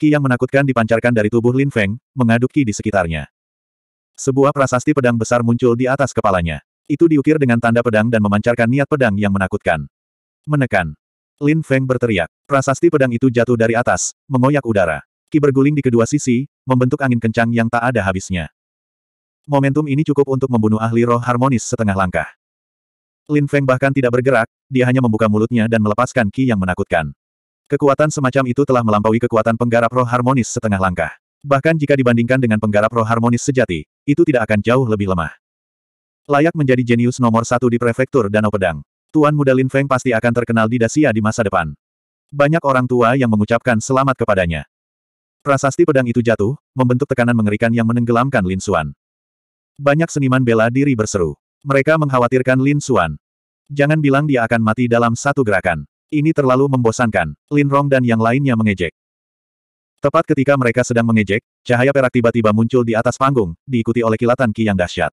Ki yang menakutkan dipancarkan dari tubuh Lin Feng, mengaduk Ki di sekitarnya. Sebuah prasasti pedang besar muncul di atas kepalanya. Itu diukir dengan tanda pedang dan memancarkan niat pedang yang menakutkan. Menekan. Lin Feng berteriak. Prasasti pedang itu jatuh dari atas, mengoyak udara. Ki berguling di kedua sisi, membentuk angin kencang yang tak ada habisnya. Momentum ini cukup untuk membunuh ahli roh harmonis setengah langkah. Lin Feng bahkan tidak bergerak, dia hanya membuka mulutnya dan melepaskan Ki yang menakutkan. Kekuatan semacam itu telah melampaui kekuatan penggarap roh harmonis setengah langkah. Bahkan jika dibandingkan dengan penggarap roh harmonis sejati, itu tidak akan jauh lebih lemah. Layak menjadi jenius nomor satu di prefektur Danau Pedang. Tuan muda Lin Feng pasti akan terkenal di Dasia di masa depan. Banyak orang tua yang mengucapkan selamat kepadanya. Prasasti pedang itu jatuh, membentuk tekanan mengerikan yang menenggelamkan Lin Xuan. Banyak seniman bela diri berseru. Mereka mengkhawatirkan Lin Xuan. Jangan bilang dia akan mati dalam satu gerakan. Ini terlalu membosankan, Lin Rong dan yang lainnya mengejek. Tepat ketika mereka sedang mengejek, cahaya perak tiba-tiba muncul di atas panggung, diikuti oleh kilatan ki yang dahsyat.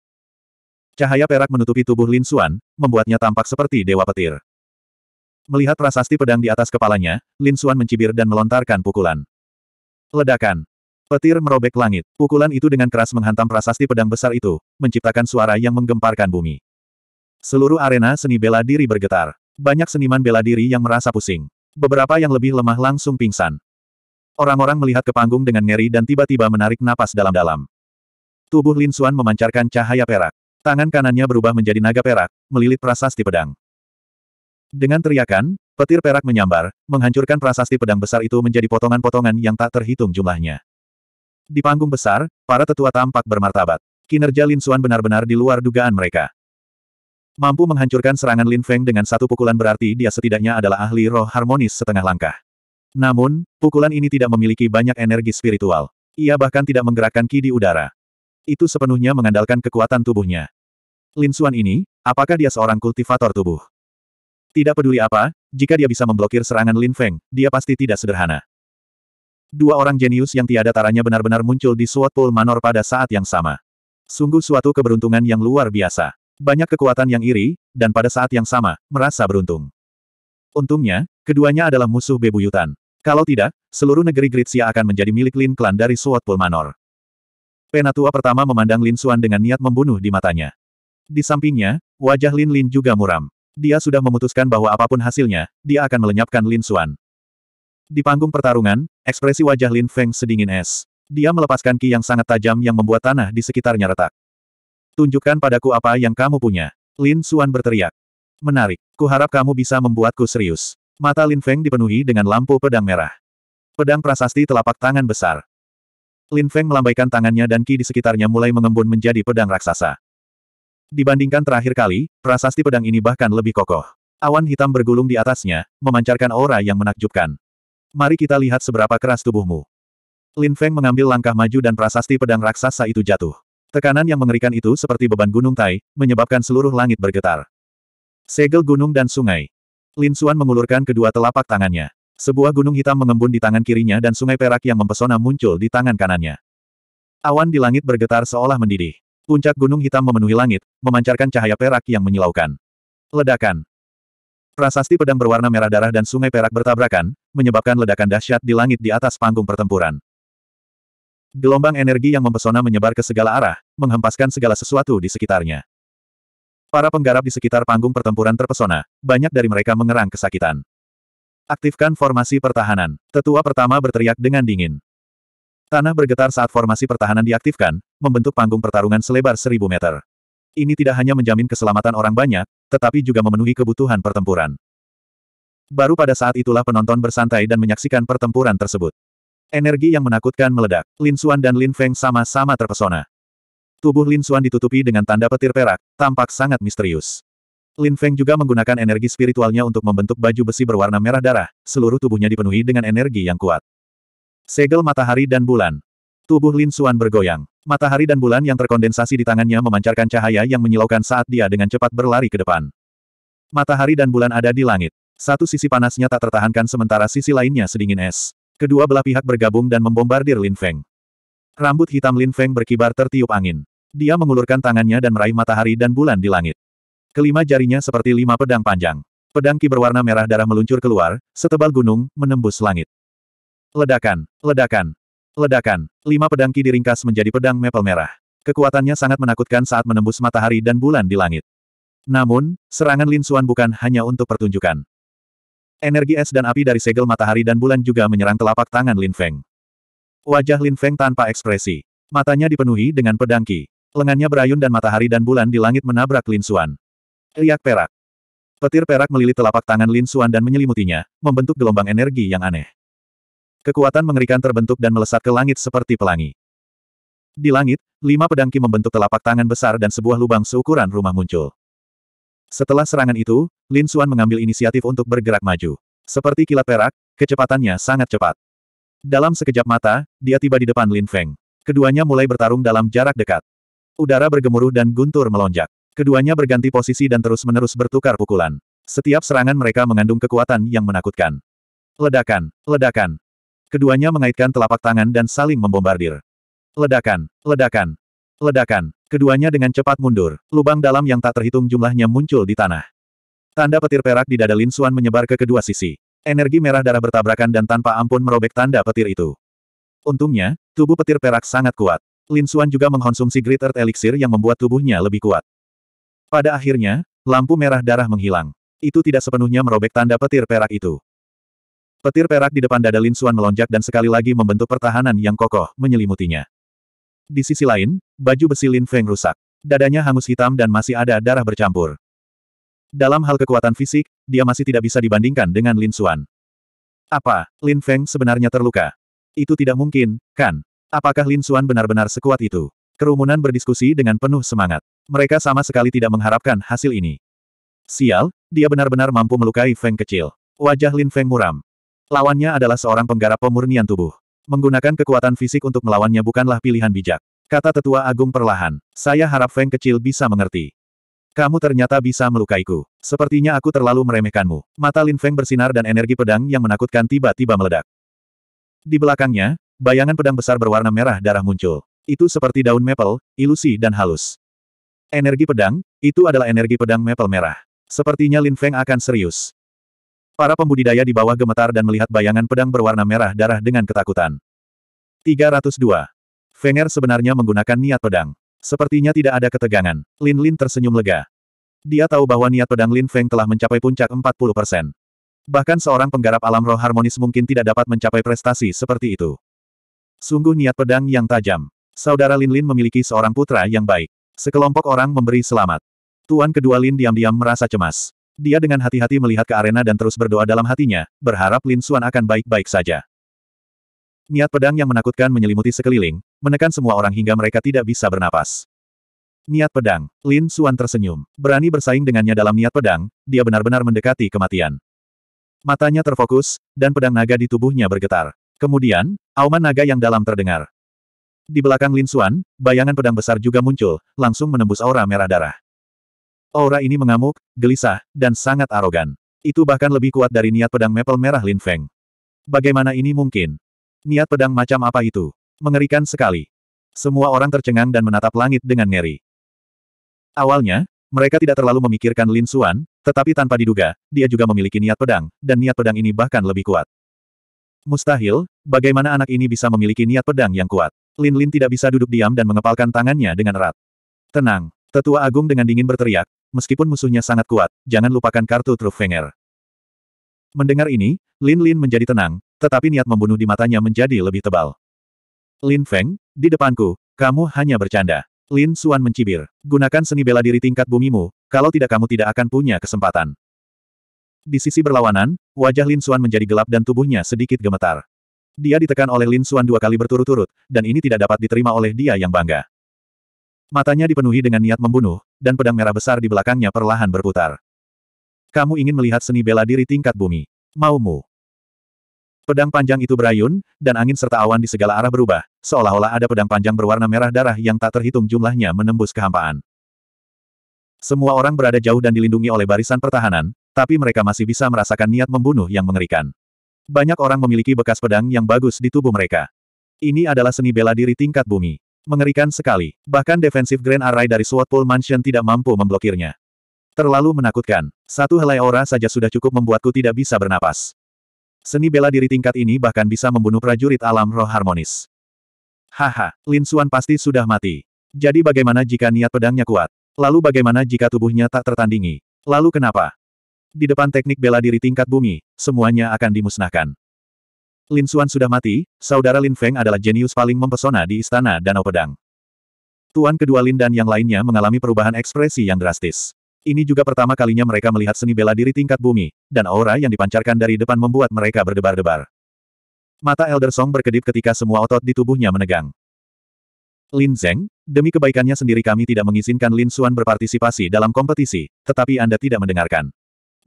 Cahaya perak menutupi tubuh Lin Xuan, membuatnya tampak seperti dewa petir. Melihat prasasti pedang di atas kepalanya, Lin Xuan mencibir dan melontarkan pukulan. Ledakan. Petir merobek langit. Pukulan itu dengan keras menghantam prasasti pedang besar itu, menciptakan suara yang menggemparkan bumi. Seluruh arena seni bela diri bergetar banyak seniman bela diri yang merasa pusing. Beberapa yang lebih lemah langsung pingsan. Orang-orang melihat ke panggung dengan ngeri dan tiba-tiba menarik napas dalam-dalam. Tubuh Lin Xuan memancarkan cahaya perak. Tangan kanannya berubah menjadi naga perak, melilit prasasti pedang. Dengan teriakan, petir perak menyambar, menghancurkan prasasti pedang besar itu menjadi potongan-potongan yang tak terhitung jumlahnya. Di panggung besar, para tetua tampak bermartabat. Kinerja Lin Xuan benar-benar di luar dugaan mereka. Mampu menghancurkan serangan Lin Feng dengan satu pukulan berarti dia setidaknya adalah ahli roh harmonis setengah langkah. Namun, pukulan ini tidak memiliki banyak energi spiritual. Ia bahkan tidak menggerakkan ki di udara. Itu sepenuhnya mengandalkan kekuatan tubuhnya. Lin Xuan ini, apakah dia seorang kultivator tubuh? Tidak peduli apa, jika dia bisa memblokir serangan Lin Feng, dia pasti tidak sederhana. Dua orang jenius yang tiada taranya benar-benar muncul di Swat Pool Manor pada saat yang sama. Sungguh suatu keberuntungan yang luar biasa. Banyak kekuatan yang iri, dan pada saat yang sama, merasa beruntung. Untungnya, keduanya adalah musuh bebuyutan. Kalau tidak, seluruh negeri Gritsia akan menjadi milik Lin Klan dari Suotpul Manor. Penatua pertama memandang Lin Xuan dengan niat membunuh di matanya. Di sampingnya, wajah Lin Lin juga muram. Dia sudah memutuskan bahwa apapun hasilnya, dia akan melenyapkan Lin Xuan. Di panggung pertarungan, ekspresi wajah Lin Feng sedingin es. Dia melepaskan ki yang sangat tajam yang membuat tanah di sekitarnya retak. Tunjukkan padaku apa yang kamu punya. Lin Suan berteriak. Menarik. Kuharap kamu bisa membuatku serius. Mata Lin Feng dipenuhi dengan lampu pedang merah. Pedang prasasti telapak tangan besar. Lin Feng melambaikan tangannya dan ki di sekitarnya mulai mengembun menjadi pedang raksasa. Dibandingkan terakhir kali, prasasti pedang ini bahkan lebih kokoh. Awan hitam bergulung di atasnya, memancarkan aura yang menakjubkan. Mari kita lihat seberapa keras tubuhmu. Lin Feng mengambil langkah maju dan prasasti pedang raksasa itu jatuh. Tekanan yang mengerikan itu seperti beban gunung Tai, menyebabkan seluruh langit bergetar. Segel gunung dan sungai. Lin Xuan mengulurkan kedua telapak tangannya. Sebuah gunung hitam mengembun di tangan kirinya dan sungai perak yang mempesona muncul di tangan kanannya. Awan di langit bergetar seolah mendidih. Puncak gunung hitam memenuhi langit, memancarkan cahaya perak yang menyilaukan. Ledakan. Prasasti pedang berwarna merah darah dan sungai perak bertabrakan, menyebabkan ledakan dahsyat di langit di atas panggung pertempuran. Gelombang energi yang mempesona menyebar ke segala arah, menghempaskan segala sesuatu di sekitarnya. Para penggarap di sekitar panggung pertempuran terpesona, banyak dari mereka mengerang kesakitan. Aktifkan formasi pertahanan, tetua pertama berteriak dengan dingin. Tanah bergetar saat formasi pertahanan diaktifkan, membentuk panggung pertarungan selebar seribu meter. Ini tidak hanya menjamin keselamatan orang banyak, tetapi juga memenuhi kebutuhan pertempuran. Baru pada saat itulah penonton bersantai dan menyaksikan pertempuran tersebut. Energi yang menakutkan meledak. Lin Xuan dan Lin Feng sama-sama terpesona. Tubuh Lin Xuan ditutupi dengan tanda petir perak, tampak sangat misterius. Lin Feng juga menggunakan energi spiritualnya untuk membentuk baju besi berwarna merah darah, seluruh tubuhnya dipenuhi dengan energi yang kuat. Segel matahari dan bulan. Tubuh Lin Xuan bergoyang. Matahari dan bulan yang terkondensasi di tangannya memancarkan cahaya yang menyilaukan saat dia dengan cepat berlari ke depan. Matahari dan bulan ada di langit. Satu sisi panasnya tak tertahankan sementara sisi lainnya sedingin es. Kedua belah pihak bergabung dan membombardir Lin Feng. Rambut hitam Lin Feng berkibar tertiup angin. Dia mengulurkan tangannya dan meraih matahari dan bulan di langit. Kelima jarinya seperti lima pedang panjang. Pedang ki berwarna merah darah meluncur keluar, setebal gunung, menembus langit. Ledakan, ledakan, ledakan. Lima pedang ki diringkas menjadi pedang maple merah. Kekuatannya sangat menakutkan saat menembus matahari dan bulan di langit. Namun, serangan Lin Xuan bukan hanya untuk pertunjukan. Energi es dan api dari segel matahari dan bulan juga menyerang telapak tangan Lin Feng. Wajah Lin Feng tanpa ekspresi. Matanya dipenuhi dengan pedangki. Lengannya berayun dan matahari dan bulan di langit menabrak Lin Xuan. Riak perak. Petir perak melilit telapak tangan Lin Xuan dan menyelimutinya, membentuk gelombang energi yang aneh. Kekuatan mengerikan terbentuk dan melesat ke langit seperti pelangi. Di langit, lima pedangki membentuk telapak tangan besar dan sebuah lubang seukuran rumah muncul. Setelah serangan itu, Lin Xuan mengambil inisiatif untuk bergerak maju. Seperti kilat perak, kecepatannya sangat cepat. Dalam sekejap mata, dia tiba di depan Lin Feng. Keduanya mulai bertarung dalam jarak dekat. Udara bergemuruh dan guntur melonjak. Keduanya berganti posisi dan terus-menerus bertukar pukulan. Setiap serangan mereka mengandung kekuatan yang menakutkan. Ledakan, ledakan. Keduanya mengaitkan telapak tangan dan saling membombardir. Ledakan, ledakan. Ledakan. Keduanya dengan cepat mundur. Lubang dalam yang tak terhitung jumlahnya muncul di tanah. Tanda petir perak di dada Lin Xuan menyebar ke kedua sisi. Energi merah darah bertabrakan dan tanpa ampun merobek tanda petir itu. Untungnya, tubuh petir perak sangat kuat. Lin Xuan juga mengkonsumsi Great Earth Elixir yang membuat tubuhnya lebih kuat. Pada akhirnya, lampu merah darah menghilang. Itu tidak sepenuhnya merobek tanda petir perak itu. Petir perak di depan dada Lin Xuan melonjak dan sekali lagi membentuk pertahanan yang kokoh, menyelimutinya. Di sisi lain, baju besi Lin Feng rusak. Dadanya hangus hitam dan masih ada darah bercampur. Dalam hal kekuatan fisik, dia masih tidak bisa dibandingkan dengan Lin Xuan. Apa, Lin Feng sebenarnya terluka? Itu tidak mungkin, kan? Apakah Lin Xuan benar-benar sekuat itu? Kerumunan berdiskusi dengan penuh semangat. Mereka sama sekali tidak mengharapkan hasil ini. Sial, dia benar-benar mampu melukai Feng kecil. Wajah Lin Feng muram. Lawannya adalah seorang penggarap pemurnian tubuh. Menggunakan kekuatan fisik untuk melawannya bukanlah pilihan bijak. Kata tetua agung perlahan. Saya harap Feng kecil bisa mengerti. Kamu ternyata bisa melukaiku. Sepertinya aku terlalu meremehkanmu. Mata Lin Feng bersinar dan energi pedang yang menakutkan tiba-tiba meledak. Di belakangnya, bayangan pedang besar berwarna merah darah muncul. Itu seperti daun maple, ilusi dan halus. Energi pedang, itu adalah energi pedang maple merah. Sepertinya Lin Feng akan serius. Para pembudidaya di bawah gemetar dan melihat bayangan pedang berwarna merah darah dengan ketakutan. 302. Fenger sebenarnya menggunakan niat pedang. Sepertinya tidak ada ketegangan. Lin Lin tersenyum lega. Dia tahu bahwa niat pedang Lin Feng telah mencapai puncak 40%. Bahkan seorang penggarap alam roh harmonis mungkin tidak dapat mencapai prestasi seperti itu. Sungguh niat pedang yang tajam. Saudara Lin Lin memiliki seorang putra yang baik. Sekelompok orang memberi selamat. Tuan kedua Lin diam-diam merasa cemas. Dia dengan hati-hati melihat ke arena dan terus berdoa dalam hatinya, berharap Lin Xuan akan baik-baik saja. Niat pedang yang menakutkan menyelimuti sekeliling, menekan semua orang hingga mereka tidak bisa bernapas. Niat pedang, Lin Xuan tersenyum. Berani bersaing dengannya dalam niat pedang, dia benar-benar mendekati kematian. Matanya terfokus, dan pedang naga di tubuhnya bergetar. Kemudian, auman naga yang dalam terdengar. Di belakang Lin Xuan, bayangan pedang besar juga muncul, langsung menembus aura merah darah. Aura ini mengamuk, gelisah, dan sangat arogan. Itu bahkan lebih kuat dari niat pedang maple merah Lin Feng. Bagaimana ini mungkin? Niat pedang macam apa itu? Mengerikan sekali. Semua orang tercengang dan menatap langit dengan ngeri. Awalnya, mereka tidak terlalu memikirkan Lin Xuan, tetapi tanpa diduga, dia juga memiliki niat pedang, dan niat pedang ini bahkan lebih kuat. Mustahil, bagaimana anak ini bisa memiliki niat pedang yang kuat? Lin Lin tidak bisa duduk diam dan mengepalkan tangannya dengan erat. Tenang, Tetua Agung dengan dingin berteriak, meskipun musuhnya sangat kuat, jangan lupakan kartu Trufenger. Mendengar ini, Lin Lin menjadi tenang, tetapi niat membunuh di matanya menjadi lebih tebal. Lin Feng, di depanku, kamu hanya bercanda. Lin Xuan mencibir. Gunakan seni bela diri tingkat bumimu, kalau tidak kamu tidak akan punya kesempatan. Di sisi berlawanan, wajah Lin Xuan menjadi gelap dan tubuhnya sedikit gemetar. Dia ditekan oleh Lin Xuan dua kali berturut-turut, dan ini tidak dapat diterima oleh dia yang bangga. Matanya dipenuhi dengan niat membunuh, dan pedang merah besar di belakangnya perlahan berputar. Kamu ingin melihat seni bela diri tingkat bumi. Maumu. Pedang panjang itu berayun, dan angin serta awan di segala arah berubah, seolah-olah ada pedang panjang berwarna merah darah yang tak terhitung jumlahnya menembus kehampaan. Semua orang berada jauh dan dilindungi oleh barisan pertahanan, tapi mereka masih bisa merasakan niat membunuh yang mengerikan. Banyak orang memiliki bekas pedang yang bagus di tubuh mereka. Ini adalah seni bela diri tingkat bumi. Mengerikan sekali. Bahkan defensif Grand Array dari Swatpool Mansion tidak mampu memblokirnya. Terlalu menakutkan. Satu helai aura saja sudah cukup membuatku tidak bisa bernapas. Seni bela diri tingkat ini bahkan bisa membunuh prajurit alam roh harmonis. Haha, Lin Xuan pasti sudah mati. Jadi bagaimana jika niat pedangnya kuat? Lalu bagaimana jika tubuhnya tak tertandingi? Lalu kenapa? Di depan teknik bela diri tingkat bumi, semuanya akan dimusnahkan. Lin Xuan sudah mati, saudara Lin Feng adalah jenius paling mempesona di Istana Danau Pedang. Tuan kedua Lin dan yang lainnya mengalami perubahan ekspresi yang drastis. Ini juga pertama kalinya mereka melihat seni bela diri tingkat bumi, dan aura yang dipancarkan dari depan membuat mereka berdebar-debar. Mata Elder Song berkedip ketika semua otot di tubuhnya menegang. Lin Zeng, demi kebaikannya sendiri kami tidak mengizinkan Lin Xuan berpartisipasi dalam kompetisi, tetapi Anda tidak mendengarkan.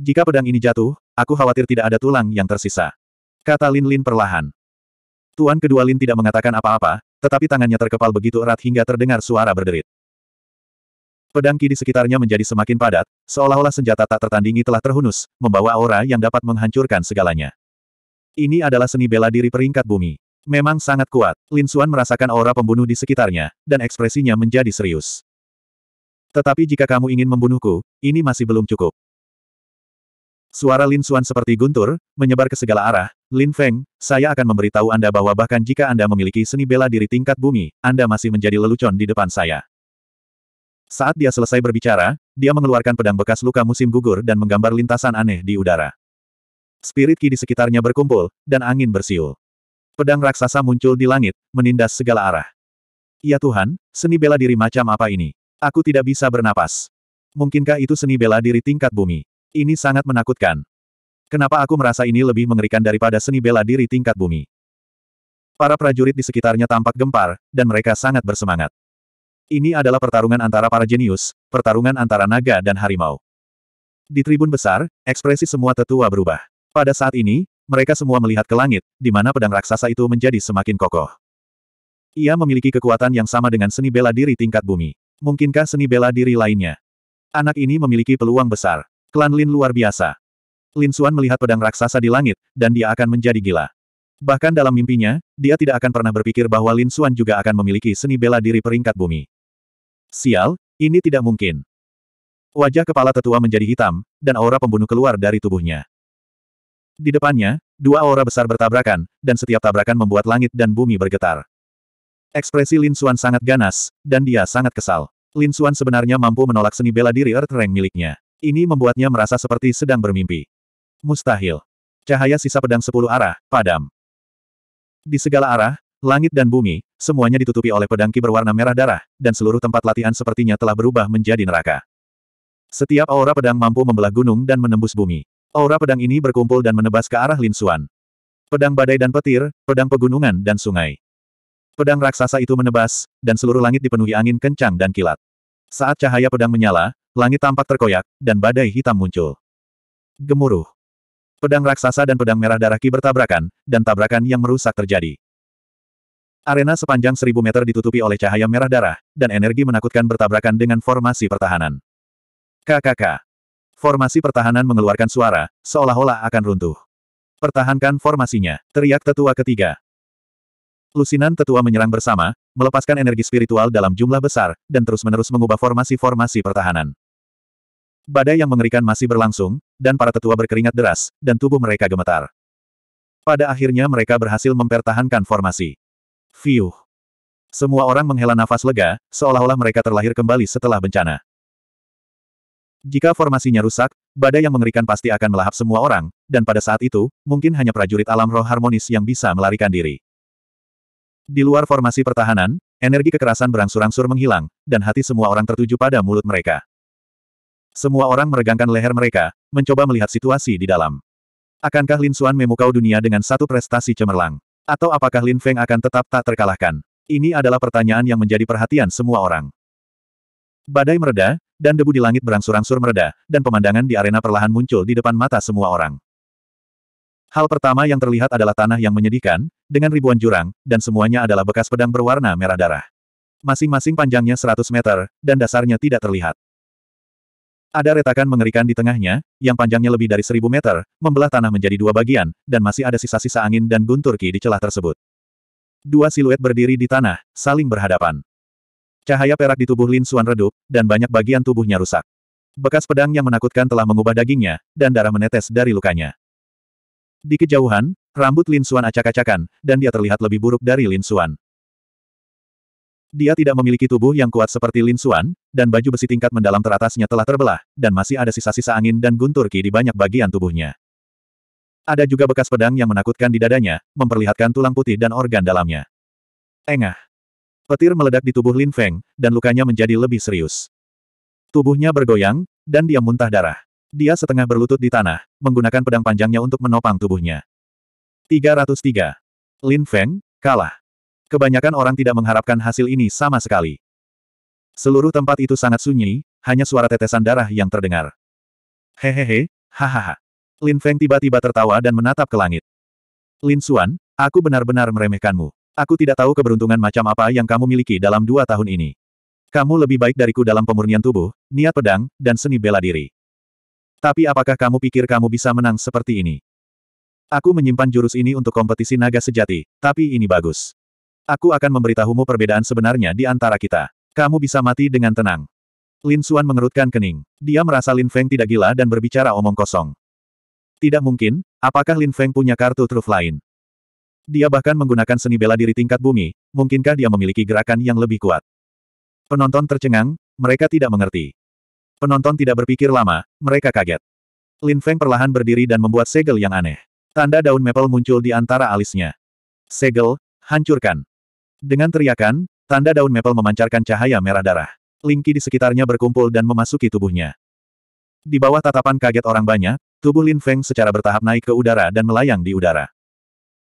Jika pedang ini jatuh, aku khawatir tidak ada tulang yang tersisa. Kata Lin Lin perlahan. Tuan kedua Lin tidak mengatakan apa-apa, tetapi tangannya terkepal begitu erat hingga terdengar suara berderit. Pedang ki di sekitarnya menjadi semakin padat, seolah-olah senjata tak tertandingi telah terhunus, membawa aura yang dapat menghancurkan segalanya. Ini adalah seni bela diri peringkat bumi. Memang sangat kuat, Lin Xuan merasakan aura pembunuh di sekitarnya, dan ekspresinya menjadi serius. Tetapi jika kamu ingin membunuhku, ini masih belum cukup. Suara Lin Xuan seperti guntur, menyebar ke segala arah. Lin Feng, saya akan memberitahu Anda bahwa bahkan jika Anda memiliki seni bela diri tingkat bumi, Anda masih menjadi lelucon di depan saya. Saat dia selesai berbicara, dia mengeluarkan pedang bekas luka musim gugur dan menggambar lintasan aneh di udara. Spirit Ki di sekitarnya berkumpul, dan angin bersiul. Pedang raksasa muncul di langit, menindas segala arah. Ya Tuhan, seni bela diri macam apa ini? Aku tidak bisa bernapas. Mungkinkah itu seni bela diri tingkat bumi? Ini sangat menakutkan. Kenapa aku merasa ini lebih mengerikan daripada seni bela diri tingkat bumi? Para prajurit di sekitarnya tampak gempar, dan mereka sangat bersemangat. Ini adalah pertarungan antara para jenius, pertarungan antara naga dan harimau. Di tribun besar, ekspresi semua tetua berubah. Pada saat ini, mereka semua melihat ke langit, di mana pedang raksasa itu menjadi semakin kokoh. Ia memiliki kekuatan yang sama dengan seni bela diri tingkat bumi. Mungkinkah seni bela diri lainnya? Anak ini memiliki peluang besar. Klan Lin luar biasa. Lin Xuan melihat pedang raksasa di langit, dan dia akan menjadi gila. Bahkan dalam mimpinya, dia tidak akan pernah berpikir bahwa Lin Xuan juga akan memiliki seni bela diri peringkat bumi. Sial, ini tidak mungkin. Wajah kepala tetua menjadi hitam, dan aura pembunuh keluar dari tubuhnya. Di depannya, dua aura besar bertabrakan, dan setiap tabrakan membuat langit dan bumi bergetar. Ekspresi Lin Xuan sangat ganas, dan dia sangat kesal. Lin Xuan sebenarnya mampu menolak seni bela diri Earth Rank miliknya. Ini membuatnya merasa seperti sedang bermimpi. Mustahil. Cahaya sisa pedang sepuluh arah, padam. Di segala arah, langit dan bumi, semuanya ditutupi oleh pedang ki berwarna merah darah, dan seluruh tempat latihan sepertinya telah berubah menjadi neraka. Setiap aura pedang mampu membelah gunung dan menembus bumi. Aura pedang ini berkumpul dan menebas ke arah Lin Xuan. Pedang badai dan petir, pedang pegunungan dan sungai. Pedang raksasa itu menebas, dan seluruh langit dipenuhi angin kencang dan kilat. Saat cahaya pedang menyala, Langit tampak terkoyak, dan badai hitam muncul. Gemuruh. Pedang raksasa dan pedang merah darah Ki bertabrakan, dan tabrakan yang merusak terjadi. Arena sepanjang seribu meter ditutupi oleh cahaya merah darah, dan energi menakutkan bertabrakan dengan formasi pertahanan. KKK. Formasi pertahanan mengeluarkan suara, seolah-olah akan runtuh. Pertahankan formasinya, teriak tetua ketiga. Lusinan tetua menyerang bersama, melepaskan energi spiritual dalam jumlah besar, dan terus-menerus mengubah formasi-formasi pertahanan. Badai yang mengerikan masih berlangsung, dan para tetua berkeringat deras, dan tubuh mereka gemetar. Pada akhirnya mereka berhasil mempertahankan formasi. Fiuh. Semua orang menghela nafas lega, seolah-olah mereka terlahir kembali setelah bencana. Jika formasinya rusak, badai yang mengerikan pasti akan melahap semua orang, dan pada saat itu, mungkin hanya prajurit alam roh harmonis yang bisa melarikan diri. Di luar formasi pertahanan, energi kekerasan berangsur-angsur menghilang, dan hati semua orang tertuju pada mulut mereka. Semua orang meregangkan leher mereka, mencoba melihat situasi di dalam. Akankah Lin Xuan memukau dunia dengan satu prestasi cemerlang? Atau apakah Lin Feng akan tetap tak terkalahkan? Ini adalah pertanyaan yang menjadi perhatian semua orang. Badai mereda, dan debu di langit berangsur-angsur mereda, dan pemandangan di arena perlahan muncul di depan mata semua orang. Hal pertama yang terlihat adalah tanah yang menyedihkan, dengan ribuan jurang, dan semuanya adalah bekas pedang berwarna merah darah. Masing-masing panjangnya 100 meter, dan dasarnya tidak terlihat. Ada retakan mengerikan di tengahnya, yang panjangnya lebih dari seribu meter, membelah tanah menjadi dua bagian, dan masih ada sisa-sisa angin dan guntur ki di celah tersebut. Dua siluet berdiri di tanah, saling berhadapan. Cahaya perak di tubuh Lin Suan redup, dan banyak bagian tubuhnya rusak. Bekas pedang yang menakutkan telah mengubah dagingnya, dan darah menetes dari lukanya. Di kejauhan, rambut Lin Suan acak-acakan, dan dia terlihat lebih buruk dari Lin Suan. Dia tidak memiliki tubuh yang kuat seperti Lin Xuan, dan baju besi tingkat mendalam teratasnya telah terbelah, dan masih ada sisa-sisa angin dan guntur ki di banyak bagian tubuhnya. Ada juga bekas pedang yang menakutkan di dadanya, memperlihatkan tulang putih dan organ dalamnya. Engah. Petir meledak di tubuh Lin Feng, dan lukanya menjadi lebih serius. Tubuhnya bergoyang, dan dia muntah darah. Dia setengah berlutut di tanah, menggunakan pedang panjangnya untuk menopang tubuhnya. 303. Lin Feng, kalah. Kebanyakan orang tidak mengharapkan hasil ini sama sekali. Seluruh tempat itu sangat sunyi, hanya suara tetesan darah yang terdengar. Hehehe, hahaha. Lin Feng tiba-tiba tertawa dan menatap ke langit. Lin Xuan, aku benar-benar meremehkanmu. Aku tidak tahu keberuntungan macam apa yang kamu miliki dalam dua tahun ini. Kamu lebih baik dariku dalam pemurnian tubuh, niat pedang, dan seni bela diri. Tapi apakah kamu pikir kamu bisa menang seperti ini? Aku menyimpan jurus ini untuk kompetisi naga sejati, tapi ini bagus. Aku akan memberitahumu perbedaan sebenarnya di antara kita. Kamu bisa mati dengan tenang. Lin Xuan mengerutkan kening. Dia merasa Lin Feng tidak gila dan berbicara omong kosong. Tidak mungkin, apakah Lin Feng punya kartu truf lain? Dia bahkan menggunakan seni bela diri tingkat bumi, mungkinkah dia memiliki gerakan yang lebih kuat? Penonton tercengang, mereka tidak mengerti. Penonton tidak berpikir lama, mereka kaget. Lin Feng perlahan berdiri dan membuat segel yang aneh. Tanda daun maple muncul di antara alisnya. Segel, hancurkan. Dengan teriakan, tanda daun maple memancarkan cahaya merah darah. Lingki di sekitarnya berkumpul dan memasuki tubuhnya. Di bawah tatapan kaget orang banyak, tubuh Lin Feng secara bertahap naik ke udara dan melayang di udara.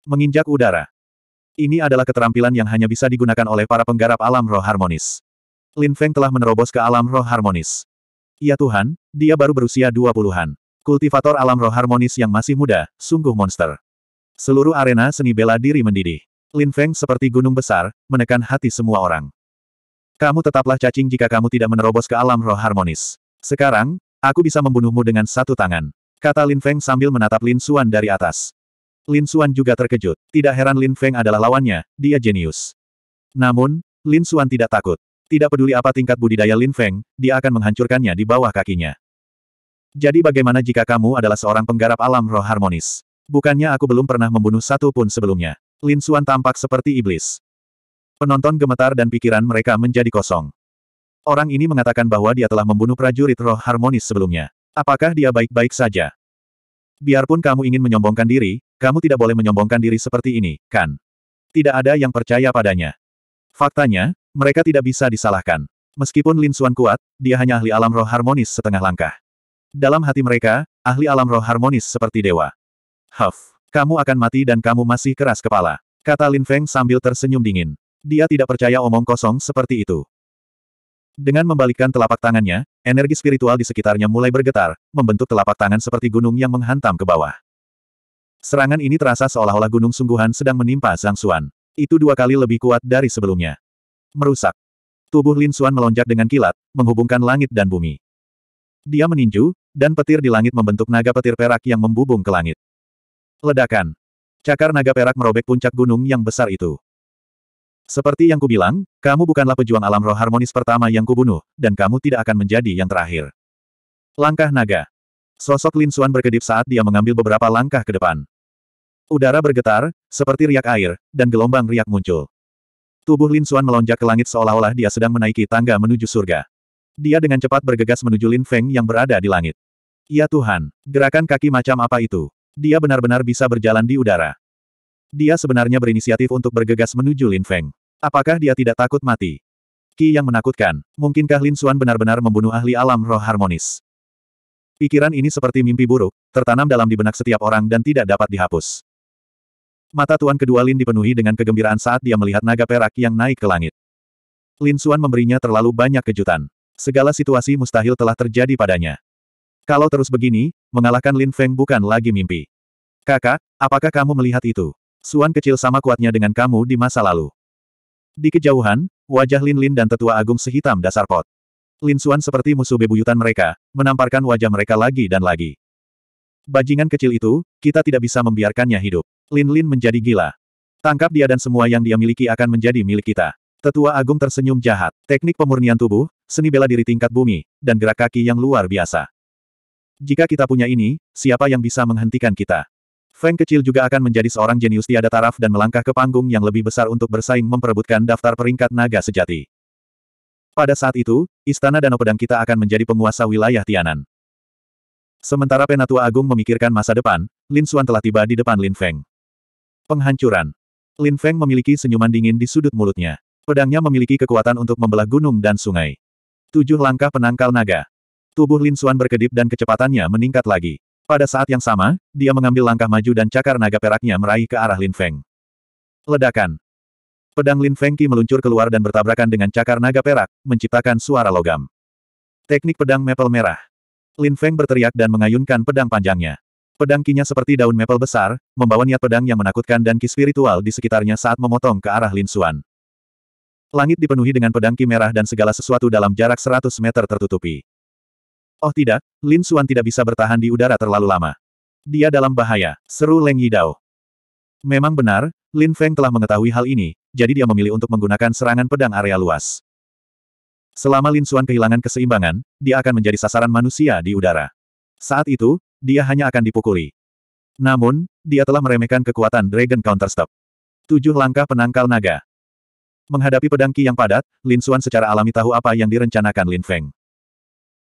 Menginjak udara. Ini adalah keterampilan yang hanya bisa digunakan oleh para penggarap alam roh harmonis. Lin Feng telah menerobos ke alam roh harmonis. Ya Tuhan, dia baru berusia 20-an. Kultivator alam roh harmonis yang masih muda, sungguh monster. Seluruh arena seni bela diri mendidih. Lin Feng seperti gunung besar, menekan hati semua orang. Kamu tetaplah cacing jika kamu tidak menerobos ke alam roh harmonis. Sekarang, aku bisa membunuhmu dengan satu tangan. Kata Lin Feng sambil menatap Lin Xuan dari atas. Lin Xuan juga terkejut. Tidak heran Lin Feng adalah lawannya, dia jenius. Namun, Lin Xuan tidak takut. Tidak peduli apa tingkat budidaya Lin Feng, dia akan menghancurkannya di bawah kakinya. Jadi bagaimana jika kamu adalah seorang penggarap alam roh harmonis? Bukannya aku belum pernah membunuh satu pun sebelumnya. Lin Xuan tampak seperti iblis. Penonton gemetar dan pikiran mereka menjadi kosong. Orang ini mengatakan bahwa dia telah membunuh prajurit roh harmonis sebelumnya. Apakah dia baik-baik saja? Biarpun kamu ingin menyombongkan diri, kamu tidak boleh menyombongkan diri seperti ini, kan? Tidak ada yang percaya padanya. Faktanya, mereka tidak bisa disalahkan. Meskipun Lin Xuan kuat, dia hanya ahli alam roh harmonis setengah langkah. Dalam hati mereka, ahli alam roh harmonis seperti dewa. Huff. Kamu akan mati dan kamu masih keras kepala. Kata Lin Feng sambil tersenyum dingin. Dia tidak percaya omong kosong seperti itu. Dengan membalikkan telapak tangannya, energi spiritual di sekitarnya mulai bergetar, membentuk telapak tangan seperti gunung yang menghantam ke bawah. Serangan ini terasa seolah-olah gunung sungguhan sedang menimpa Zhang Xuan. Itu dua kali lebih kuat dari sebelumnya. Merusak. Tubuh Lin Xuan melonjak dengan kilat, menghubungkan langit dan bumi. Dia meninju, dan petir di langit membentuk naga petir perak yang membubung ke langit. Ledakan. Cakar naga perak merobek puncak gunung yang besar itu. Seperti yang kubilang, kamu bukanlah pejuang alam roh harmonis pertama yang kubunuh, dan kamu tidak akan menjadi yang terakhir. Langkah naga. Sosok Lin Xuan berkedip saat dia mengambil beberapa langkah ke depan. Udara bergetar, seperti riak air, dan gelombang riak muncul. Tubuh Lin Xuan melonjak ke langit seolah-olah dia sedang menaiki tangga menuju surga. Dia dengan cepat bergegas menuju Lin Feng yang berada di langit. Ya Tuhan, gerakan kaki macam apa itu? Dia benar-benar bisa berjalan di udara. Dia sebenarnya berinisiatif untuk bergegas menuju Lin Feng. Apakah dia tidak takut mati? Ki yang menakutkan. Mungkinkah Lin Xuan benar-benar membunuh ahli alam roh harmonis? Pikiran ini seperti mimpi buruk, tertanam dalam di benak setiap orang dan tidak dapat dihapus. Mata Tuan kedua Lin dipenuhi dengan kegembiraan saat dia melihat naga perak yang naik ke langit. Lin Xuan memberinya terlalu banyak kejutan. Segala situasi mustahil telah terjadi padanya. Kalau terus begini, mengalahkan Lin Feng bukan lagi mimpi. Kakak, apakah kamu melihat itu? Suan kecil sama kuatnya dengan kamu di masa lalu. Di kejauhan, wajah Lin Lin dan tetua agung sehitam dasar pot. Lin Suan seperti musuh bebuyutan mereka, menamparkan wajah mereka lagi dan lagi. Bajingan kecil itu, kita tidak bisa membiarkannya hidup. Lin Lin menjadi gila. Tangkap dia dan semua yang dia miliki akan menjadi milik kita. Tetua Agung tersenyum jahat. Teknik pemurnian tubuh, seni bela diri tingkat bumi, dan gerak kaki yang luar biasa. Jika kita punya ini, siapa yang bisa menghentikan kita? Feng kecil juga akan menjadi seorang jenius tiada taraf dan melangkah ke panggung yang lebih besar untuk bersaing memperebutkan daftar peringkat naga sejati. Pada saat itu, Istana dan Pedang kita akan menjadi penguasa wilayah Tianan. Sementara Penatua Agung memikirkan masa depan, Lin Xuan telah tiba di depan Lin Feng. Penghancuran. Lin Feng memiliki senyuman dingin di sudut mulutnya. Pedangnya memiliki kekuatan untuk membelah gunung dan sungai. Tujuh langkah penangkal naga. Tubuh Lin Suan berkedip dan kecepatannya meningkat lagi. Pada saat yang sama, dia mengambil langkah maju dan cakar naga peraknya meraih ke arah Lin Feng. Ledakan. Pedang Lin Feng Qi meluncur keluar dan bertabrakan dengan cakar naga perak, menciptakan suara logam. Teknik pedang Maple merah. Lin Feng berteriak dan mengayunkan pedang panjangnya. Pedang kinya seperti daun maple besar, membawa niat pedang yang menakutkan dan ki spiritual di sekitarnya saat memotong ke arah Lin Suan. Langit dipenuhi dengan pedang ki merah dan segala sesuatu dalam jarak 100 meter tertutupi. Oh tidak, Lin Xuan tidak bisa bertahan di udara terlalu lama. Dia dalam bahaya, seru Leng Yidao. Memang benar, Lin Feng telah mengetahui hal ini, jadi dia memilih untuk menggunakan serangan pedang area luas. Selama Lin Xuan kehilangan keseimbangan, dia akan menjadi sasaran manusia di udara. Saat itu, dia hanya akan dipukuli. Namun, dia telah meremehkan kekuatan Dragon Counter Counterstep. Tujuh langkah penangkal naga. Menghadapi pedang Qi yang padat, Lin Xuan secara alami tahu apa yang direncanakan Lin Feng.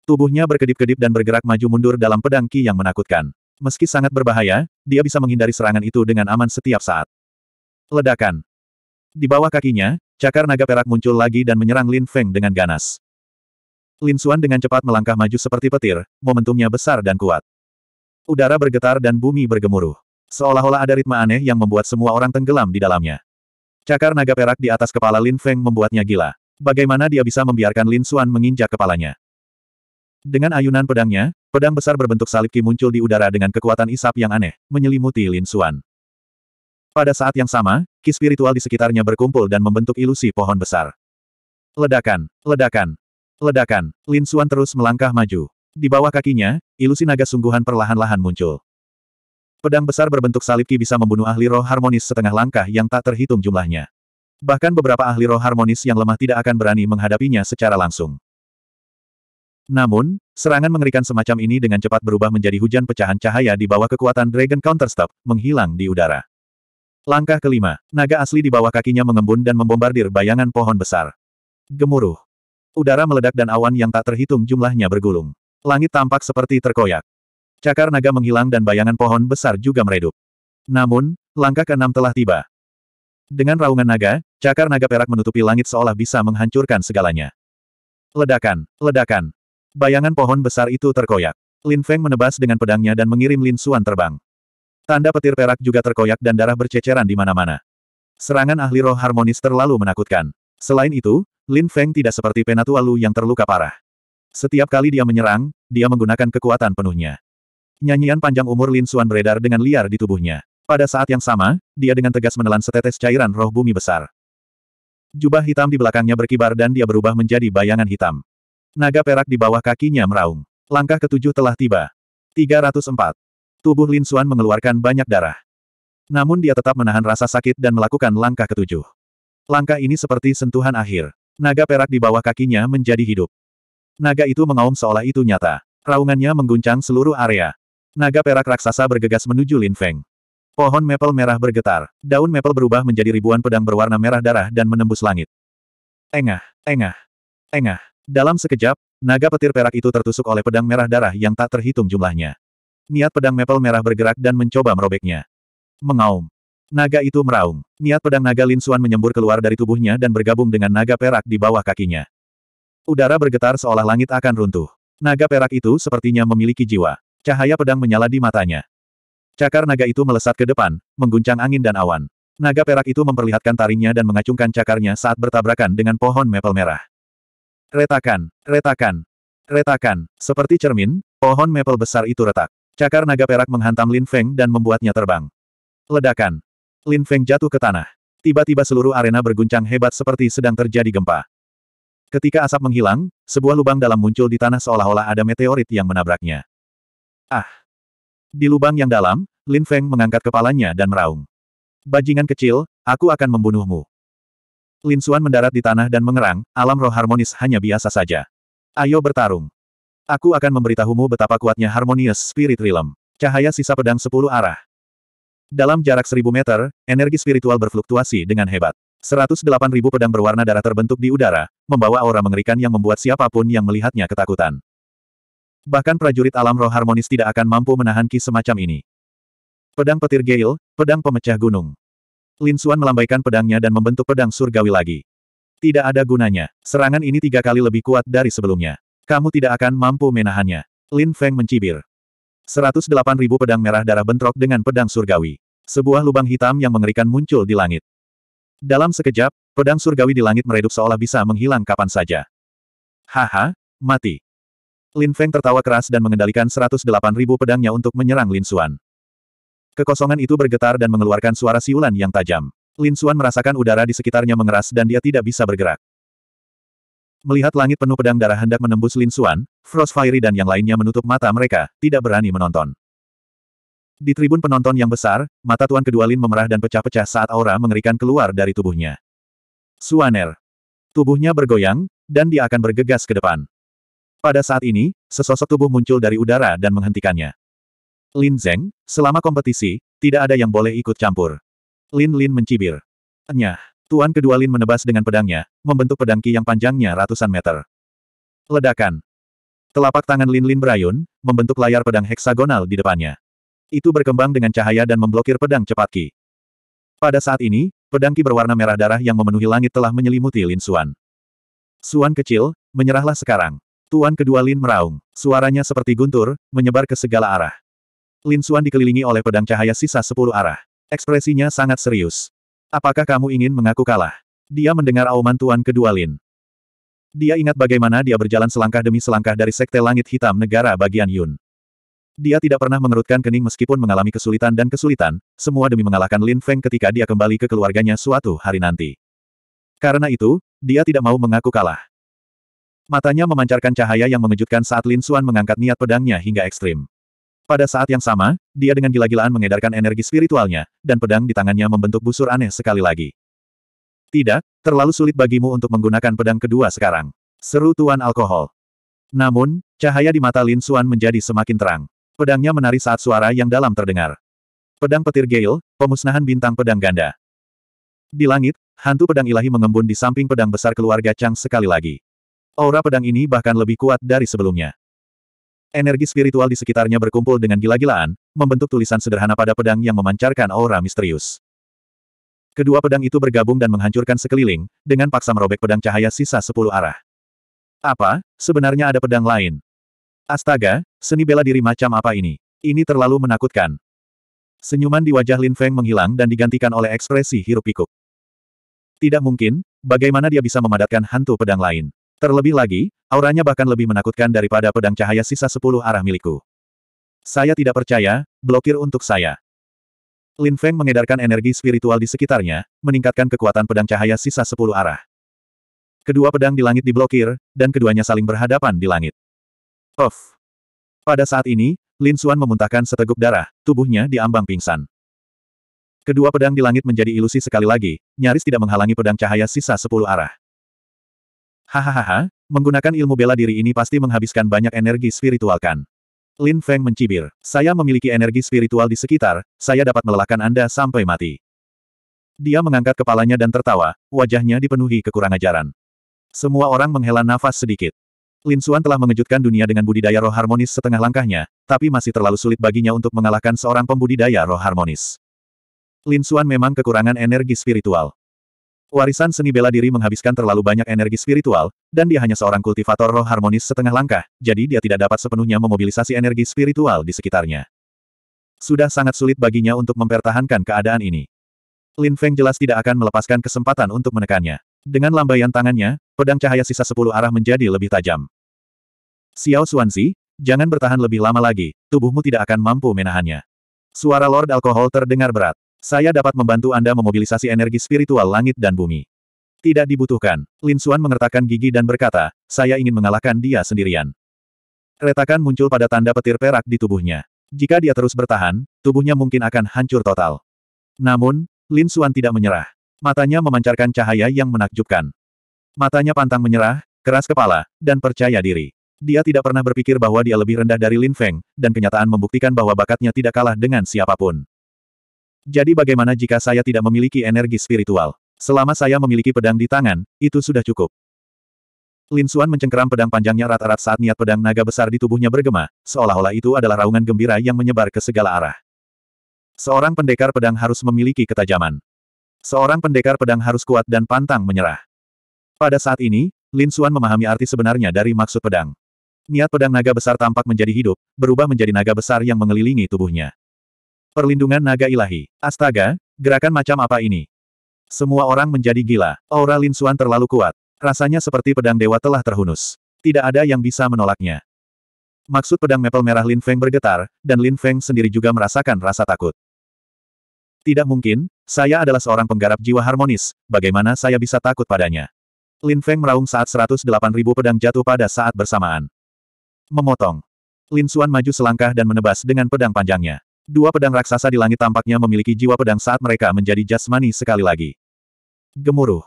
Tubuhnya berkedip-kedip dan bergerak maju mundur dalam pedang Ki yang menakutkan. Meski sangat berbahaya, dia bisa menghindari serangan itu dengan aman setiap saat. Ledakan. Di bawah kakinya, cakar naga perak muncul lagi dan menyerang Lin Feng dengan ganas. Lin Xuan dengan cepat melangkah maju seperti petir, momentumnya besar dan kuat. Udara bergetar dan bumi bergemuruh. Seolah-olah ada ritme aneh yang membuat semua orang tenggelam di dalamnya. Cakar naga perak di atas kepala Lin Feng membuatnya gila. Bagaimana dia bisa membiarkan Lin Xuan menginjak kepalanya? Dengan ayunan pedangnya, pedang besar berbentuk salib Ki muncul di udara dengan kekuatan isap yang aneh, menyelimuti Lin Xuan. Pada saat yang sama, Ki spiritual di sekitarnya berkumpul dan membentuk ilusi pohon besar. Ledakan, ledakan, ledakan, Lin Xuan terus melangkah maju. Di bawah kakinya, ilusi naga sungguhan perlahan-lahan muncul. Pedang besar berbentuk salib Ki bisa membunuh ahli roh harmonis setengah langkah yang tak terhitung jumlahnya. Bahkan beberapa ahli roh harmonis yang lemah tidak akan berani menghadapinya secara langsung. Namun, serangan mengerikan semacam ini dengan cepat berubah menjadi hujan pecahan cahaya di bawah kekuatan Dragon Counterstep, menghilang di udara. Langkah kelima, naga asli di bawah kakinya mengembun dan membombardir bayangan pohon besar. Gemuruh. Udara meledak dan awan yang tak terhitung jumlahnya bergulung. Langit tampak seperti terkoyak. Cakar naga menghilang dan bayangan pohon besar juga meredup. Namun, langkah keenam telah tiba. Dengan raungan naga, cakar naga perak menutupi langit seolah bisa menghancurkan segalanya. Ledakan, ledakan, Bayangan pohon besar itu terkoyak. Lin Feng menebas dengan pedangnya dan mengirim Lin Xuan terbang. Tanda petir perak juga terkoyak dan darah berceceran di mana-mana. Serangan ahli roh harmonis terlalu menakutkan. Selain itu, Lin Feng tidak seperti penatua Lu yang terluka parah. Setiap kali dia menyerang, dia menggunakan kekuatan penuhnya. Nyanyian panjang umur Lin Xuan beredar dengan liar di tubuhnya. Pada saat yang sama, dia dengan tegas menelan setetes cairan roh bumi besar. Jubah hitam di belakangnya berkibar dan dia berubah menjadi bayangan hitam. Naga perak di bawah kakinya meraung. Langkah ketujuh telah tiba. 304. Tubuh Lin Xuan mengeluarkan banyak darah. Namun dia tetap menahan rasa sakit dan melakukan langkah ketujuh. Langkah ini seperti sentuhan akhir. Naga perak di bawah kakinya menjadi hidup. Naga itu mengaum seolah itu nyata. Raungannya mengguncang seluruh area. Naga perak raksasa bergegas menuju Lin Feng. Pohon mepel merah bergetar. Daun mepel berubah menjadi ribuan pedang berwarna merah darah dan menembus langit. Engah, engah, engah. Dalam sekejap, naga petir perak itu tertusuk oleh pedang merah darah yang tak terhitung jumlahnya. Niat pedang mepel merah bergerak dan mencoba merobeknya. Mengaum. Naga itu meraung. Niat pedang naga Lin Xuan menyembur keluar dari tubuhnya dan bergabung dengan naga perak di bawah kakinya. Udara bergetar seolah langit akan runtuh. Naga perak itu sepertinya memiliki jiwa. Cahaya pedang menyala di matanya. Cakar naga itu melesat ke depan, mengguncang angin dan awan. Naga perak itu memperlihatkan taringnya dan mengacungkan cakarnya saat bertabrakan dengan pohon mepel merah. Retakan, retakan, retakan. Seperti cermin, pohon maple besar itu retak. Cakar naga perak menghantam Lin Feng dan membuatnya terbang. Ledakan. Lin Feng jatuh ke tanah. Tiba-tiba seluruh arena berguncang hebat seperti sedang terjadi gempa. Ketika asap menghilang, sebuah lubang dalam muncul di tanah seolah-olah ada meteorit yang menabraknya. Ah! Di lubang yang dalam, Lin Feng mengangkat kepalanya dan meraung. Bajingan kecil, aku akan membunuhmu. Lin Suan mendarat di tanah dan mengerang, alam roh harmonis hanya biasa saja. Ayo bertarung. Aku akan memberitahumu betapa kuatnya harmonius spirit realm. Cahaya sisa pedang sepuluh arah. Dalam jarak seribu meter, energi spiritual berfluktuasi dengan hebat. Seratus delapan ribu pedang berwarna darah terbentuk di udara, membawa aura mengerikan yang membuat siapapun yang melihatnya ketakutan. Bahkan prajurit alam roh harmonis tidak akan mampu menahan ki semacam ini. Pedang petir Gale, pedang pemecah gunung. Lin Xuan melambaikan pedangnya dan membentuk pedang surgawi lagi. Tidak ada gunanya. Serangan ini tiga kali lebih kuat dari sebelumnya. Kamu tidak akan mampu menahannya. Lin Feng mencibir. 108.000 pedang merah darah bentrok dengan pedang surgawi. Sebuah lubang hitam yang mengerikan muncul di langit. Dalam sekejap, pedang surgawi di langit meredup seolah bisa menghilang kapan saja. Haha, mati. Lin Feng tertawa keras dan mengendalikan 108.000 pedangnya untuk menyerang Lin Xuan. Kekosongan itu bergetar dan mengeluarkan suara siulan yang tajam. Lin Xuan merasakan udara di sekitarnya mengeras dan dia tidak bisa bergerak. Melihat langit penuh pedang darah hendak menembus Lin Xuan, Frost Fiery dan yang lainnya menutup mata mereka, tidak berani menonton. Di tribun penonton yang besar, mata Tuan Kedua Lin memerah dan pecah-pecah saat aura mengerikan keluar dari tubuhnya. Suaner. Tubuhnya bergoyang, dan dia akan bergegas ke depan. Pada saat ini, sesosok tubuh muncul dari udara dan menghentikannya. Lin Zeng, selama kompetisi, tidak ada yang boleh ikut campur. Lin Lin mencibir. Nyah, Tuan kedua Lin menebas dengan pedangnya, membentuk pedangki yang panjangnya ratusan meter. Ledakan. Telapak tangan Lin Lin berayun, membentuk layar pedang heksagonal di depannya. Itu berkembang dengan cahaya dan memblokir pedang cepat ki. Pada saat ini, pedangki berwarna merah darah yang memenuhi langit telah menyelimuti Lin Suan. Suan kecil, menyerahlah sekarang. Tuan kedua Lin meraung. Suaranya seperti guntur, menyebar ke segala arah. Lin Suan dikelilingi oleh pedang cahaya sisa sepuluh arah. Ekspresinya sangat serius. Apakah kamu ingin mengaku kalah? Dia mendengar auman tuan kedua Lin. Dia ingat bagaimana dia berjalan selangkah demi selangkah dari Sekte Langit Hitam Negara bagian Yun. Dia tidak pernah mengerutkan kening meskipun mengalami kesulitan dan kesulitan, semua demi mengalahkan Lin Feng ketika dia kembali ke keluarganya suatu hari nanti. Karena itu, dia tidak mau mengaku kalah. Matanya memancarkan cahaya yang mengejutkan saat Lin Suan mengangkat niat pedangnya hingga ekstrim. Pada saat yang sama, dia dengan gila-gilaan mengedarkan energi spiritualnya, dan pedang di tangannya membentuk busur aneh sekali lagi. Tidak, terlalu sulit bagimu untuk menggunakan pedang kedua sekarang. Seru Tuan Alkohol. Namun, cahaya di mata Lin Suan menjadi semakin terang. Pedangnya menari saat suara yang dalam terdengar. Pedang petir Gale, pemusnahan bintang pedang ganda. Di langit, hantu pedang ilahi mengembun di samping pedang besar keluarga Chang sekali lagi. Aura pedang ini bahkan lebih kuat dari sebelumnya. Energi spiritual di sekitarnya berkumpul dengan gila-gilaan, membentuk tulisan sederhana pada pedang yang memancarkan aura misterius. Kedua pedang itu bergabung dan menghancurkan sekeliling, dengan paksa merobek pedang cahaya sisa sepuluh arah. Apa, sebenarnya ada pedang lain? Astaga, seni bela diri macam apa ini? Ini terlalu menakutkan. Senyuman di wajah Lin Feng menghilang dan digantikan oleh ekspresi hirup pikuk. Tidak mungkin, bagaimana dia bisa memadatkan hantu pedang lain? Terlebih lagi, auranya bahkan lebih menakutkan daripada pedang cahaya sisa sepuluh arah milikku. Saya tidak percaya, blokir untuk saya. Lin Feng mengedarkan energi spiritual di sekitarnya, meningkatkan kekuatan pedang cahaya sisa sepuluh arah. Kedua pedang di langit diblokir, dan keduanya saling berhadapan di langit. Of! Pada saat ini, Lin Xuan memuntahkan seteguk darah, tubuhnya diambang pingsan. Kedua pedang di langit menjadi ilusi sekali lagi, nyaris tidak menghalangi pedang cahaya sisa sepuluh arah. Hahaha, menggunakan ilmu bela diri ini pasti menghabiskan banyak energi spiritual kan? Lin Feng mencibir. Saya memiliki energi spiritual di sekitar, saya dapat melelahkan Anda sampai mati. Dia mengangkat kepalanya dan tertawa, wajahnya dipenuhi kekurangan ajaran. Semua orang menghela nafas sedikit. Lin Xuan telah mengejutkan dunia dengan budidaya roh harmonis setengah langkahnya, tapi masih terlalu sulit baginya untuk mengalahkan seorang pembudidaya roh harmonis. Lin Xuan memang kekurangan energi spiritual. Warisan seni bela diri menghabiskan terlalu banyak energi spiritual, dan dia hanya seorang kultivator roh harmonis setengah langkah, jadi dia tidak dapat sepenuhnya memobilisasi energi spiritual di sekitarnya. Sudah sangat sulit baginya untuk mempertahankan keadaan ini. Lin Feng jelas tidak akan melepaskan kesempatan untuk menekannya. Dengan lambaian tangannya, pedang cahaya sisa sepuluh arah menjadi lebih tajam. Xiao Xuanzi, jangan bertahan lebih lama lagi, tubuhmu tidak akan mampu menahannya. Suara Lord Alkohol terdengar berat. Saya dapat membantu Anda memobilisasi energi spiritual langit dan bumi. Tidak dibutuhkan. Lin Suan mengertakkan gigi dan berkata, saya ingin mengalahkan dia sendirian. Retakan muncul pada tanda petir perak di tubuhnya. Jika dia terus bertahan, tubuhnya mungkin akan hancur total. Namun, Lin Suan tidak menyerah. Matanya memancarkan cahaya yang menakjubkan. Matanya pantang menyerah, keras kepala, dan percaya diri. Dia tidak pernah berpikir bahwa dia lebih rendah dari Lin Feng, dan kenyataan membuktikan bahwa bakatnya tidak kalah dengan siapapun. Jadi bagaimana jika saya tidak memiliki energi spiritual? Selama saya memiliki pedang di tangan, itu sudah cukup. Lin Xuan mencengkeram pedang panjangnya rat-rat saat niat pedang naga besar di tubuhnya bergema, seolah-olah itu adalah raungan gembira yang menyebar ke segala arah. Seorang pendekar pedang harus memiliki ketajaman. Seorang pendekar pedang harus kuat dan pantang menyerah. Pada saat ini, Lin Xuan memahami arti sebenarnya dari maksud pedang. Niat pedang naga besar tampak menjadi hidup, berubah menjadi naga besar yang mengelilingi tubuhnya. Perlindungan naga ilahi. Astaga, gerakan macam apa ini? Semua orang menjadi gila. Aura Lin Suan terlalu kuat. Rasanya seperti pedang dewa telah terhunus. Tidak ada yang bisa menolaknya. Maksud pedang mepel merah Lin Feng bergetar, dan Lin Feng sendiri juga merasakan rasa takut. Tidak mungkin, saya adalah seorang penggarap jiwa harmonis, bagaimana saya bisa takut padanya? Lin Feng meraung saat 108.000 pedang jatuh pada saat bersamaan. Memotong. Lin Suan maju selangkah dan menebas dengan pedang panjangnya. Dua pedang raksasa di langit tampaknya memiliki jiwa pedang saat mereka menjadi jasmani sekali lagi. Gemuruh.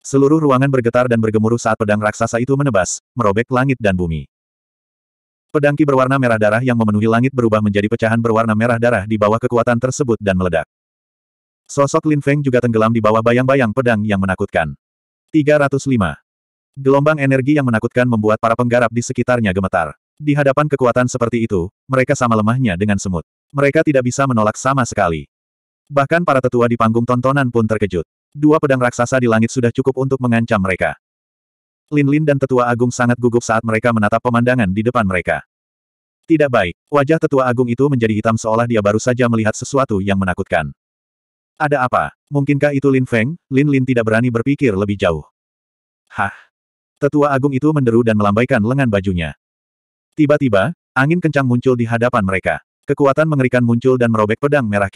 Seluruh ruangan bergetar dan bergemuruh saat pedang raksasa itu menebas, merobek langit dan bumi. Pedangki berwarna merah darah yang memenuhi langit berubah menjadi pecahan berwarna merah darah di bawah kekuatan tersebut dan meledak. Sosok Lin Feng juga tenggelam di bawah bayang-bayang pedang yang menakutkan. 305. Gelombang energi yang menakutkan membuat para penggarap di sekitarnya gemetar. Di hadapan kekuatan seperti itu, mereka sama lemahnya dengan semut. Mereka tidak bisa menolak sama sekali. Bahkan para tetua di panggung tontonan pun terkejut. Dua pedang raksasa di langit sudah cukup untuk mengancam mereka. Lin Lin dan tetua agung sangat gugup saat mereka menatap pemandangan di depan mereka. Tidak baik, wajah tetua agung itu menjadi hitam seolah dia baru saja melihat sesuatu yang menakutkan. Ada apa? Mungkinkah itu Lin Feng? Lin Lin tidak berani berpikir lebih jauh. Hah? Tetua agung itu menderu dan melambaikan lengan bajunya. Tiba-tiba, angin kencang muncul di hadapan mereka. Kekuatan mengerikan muncul dan merobek pedang merah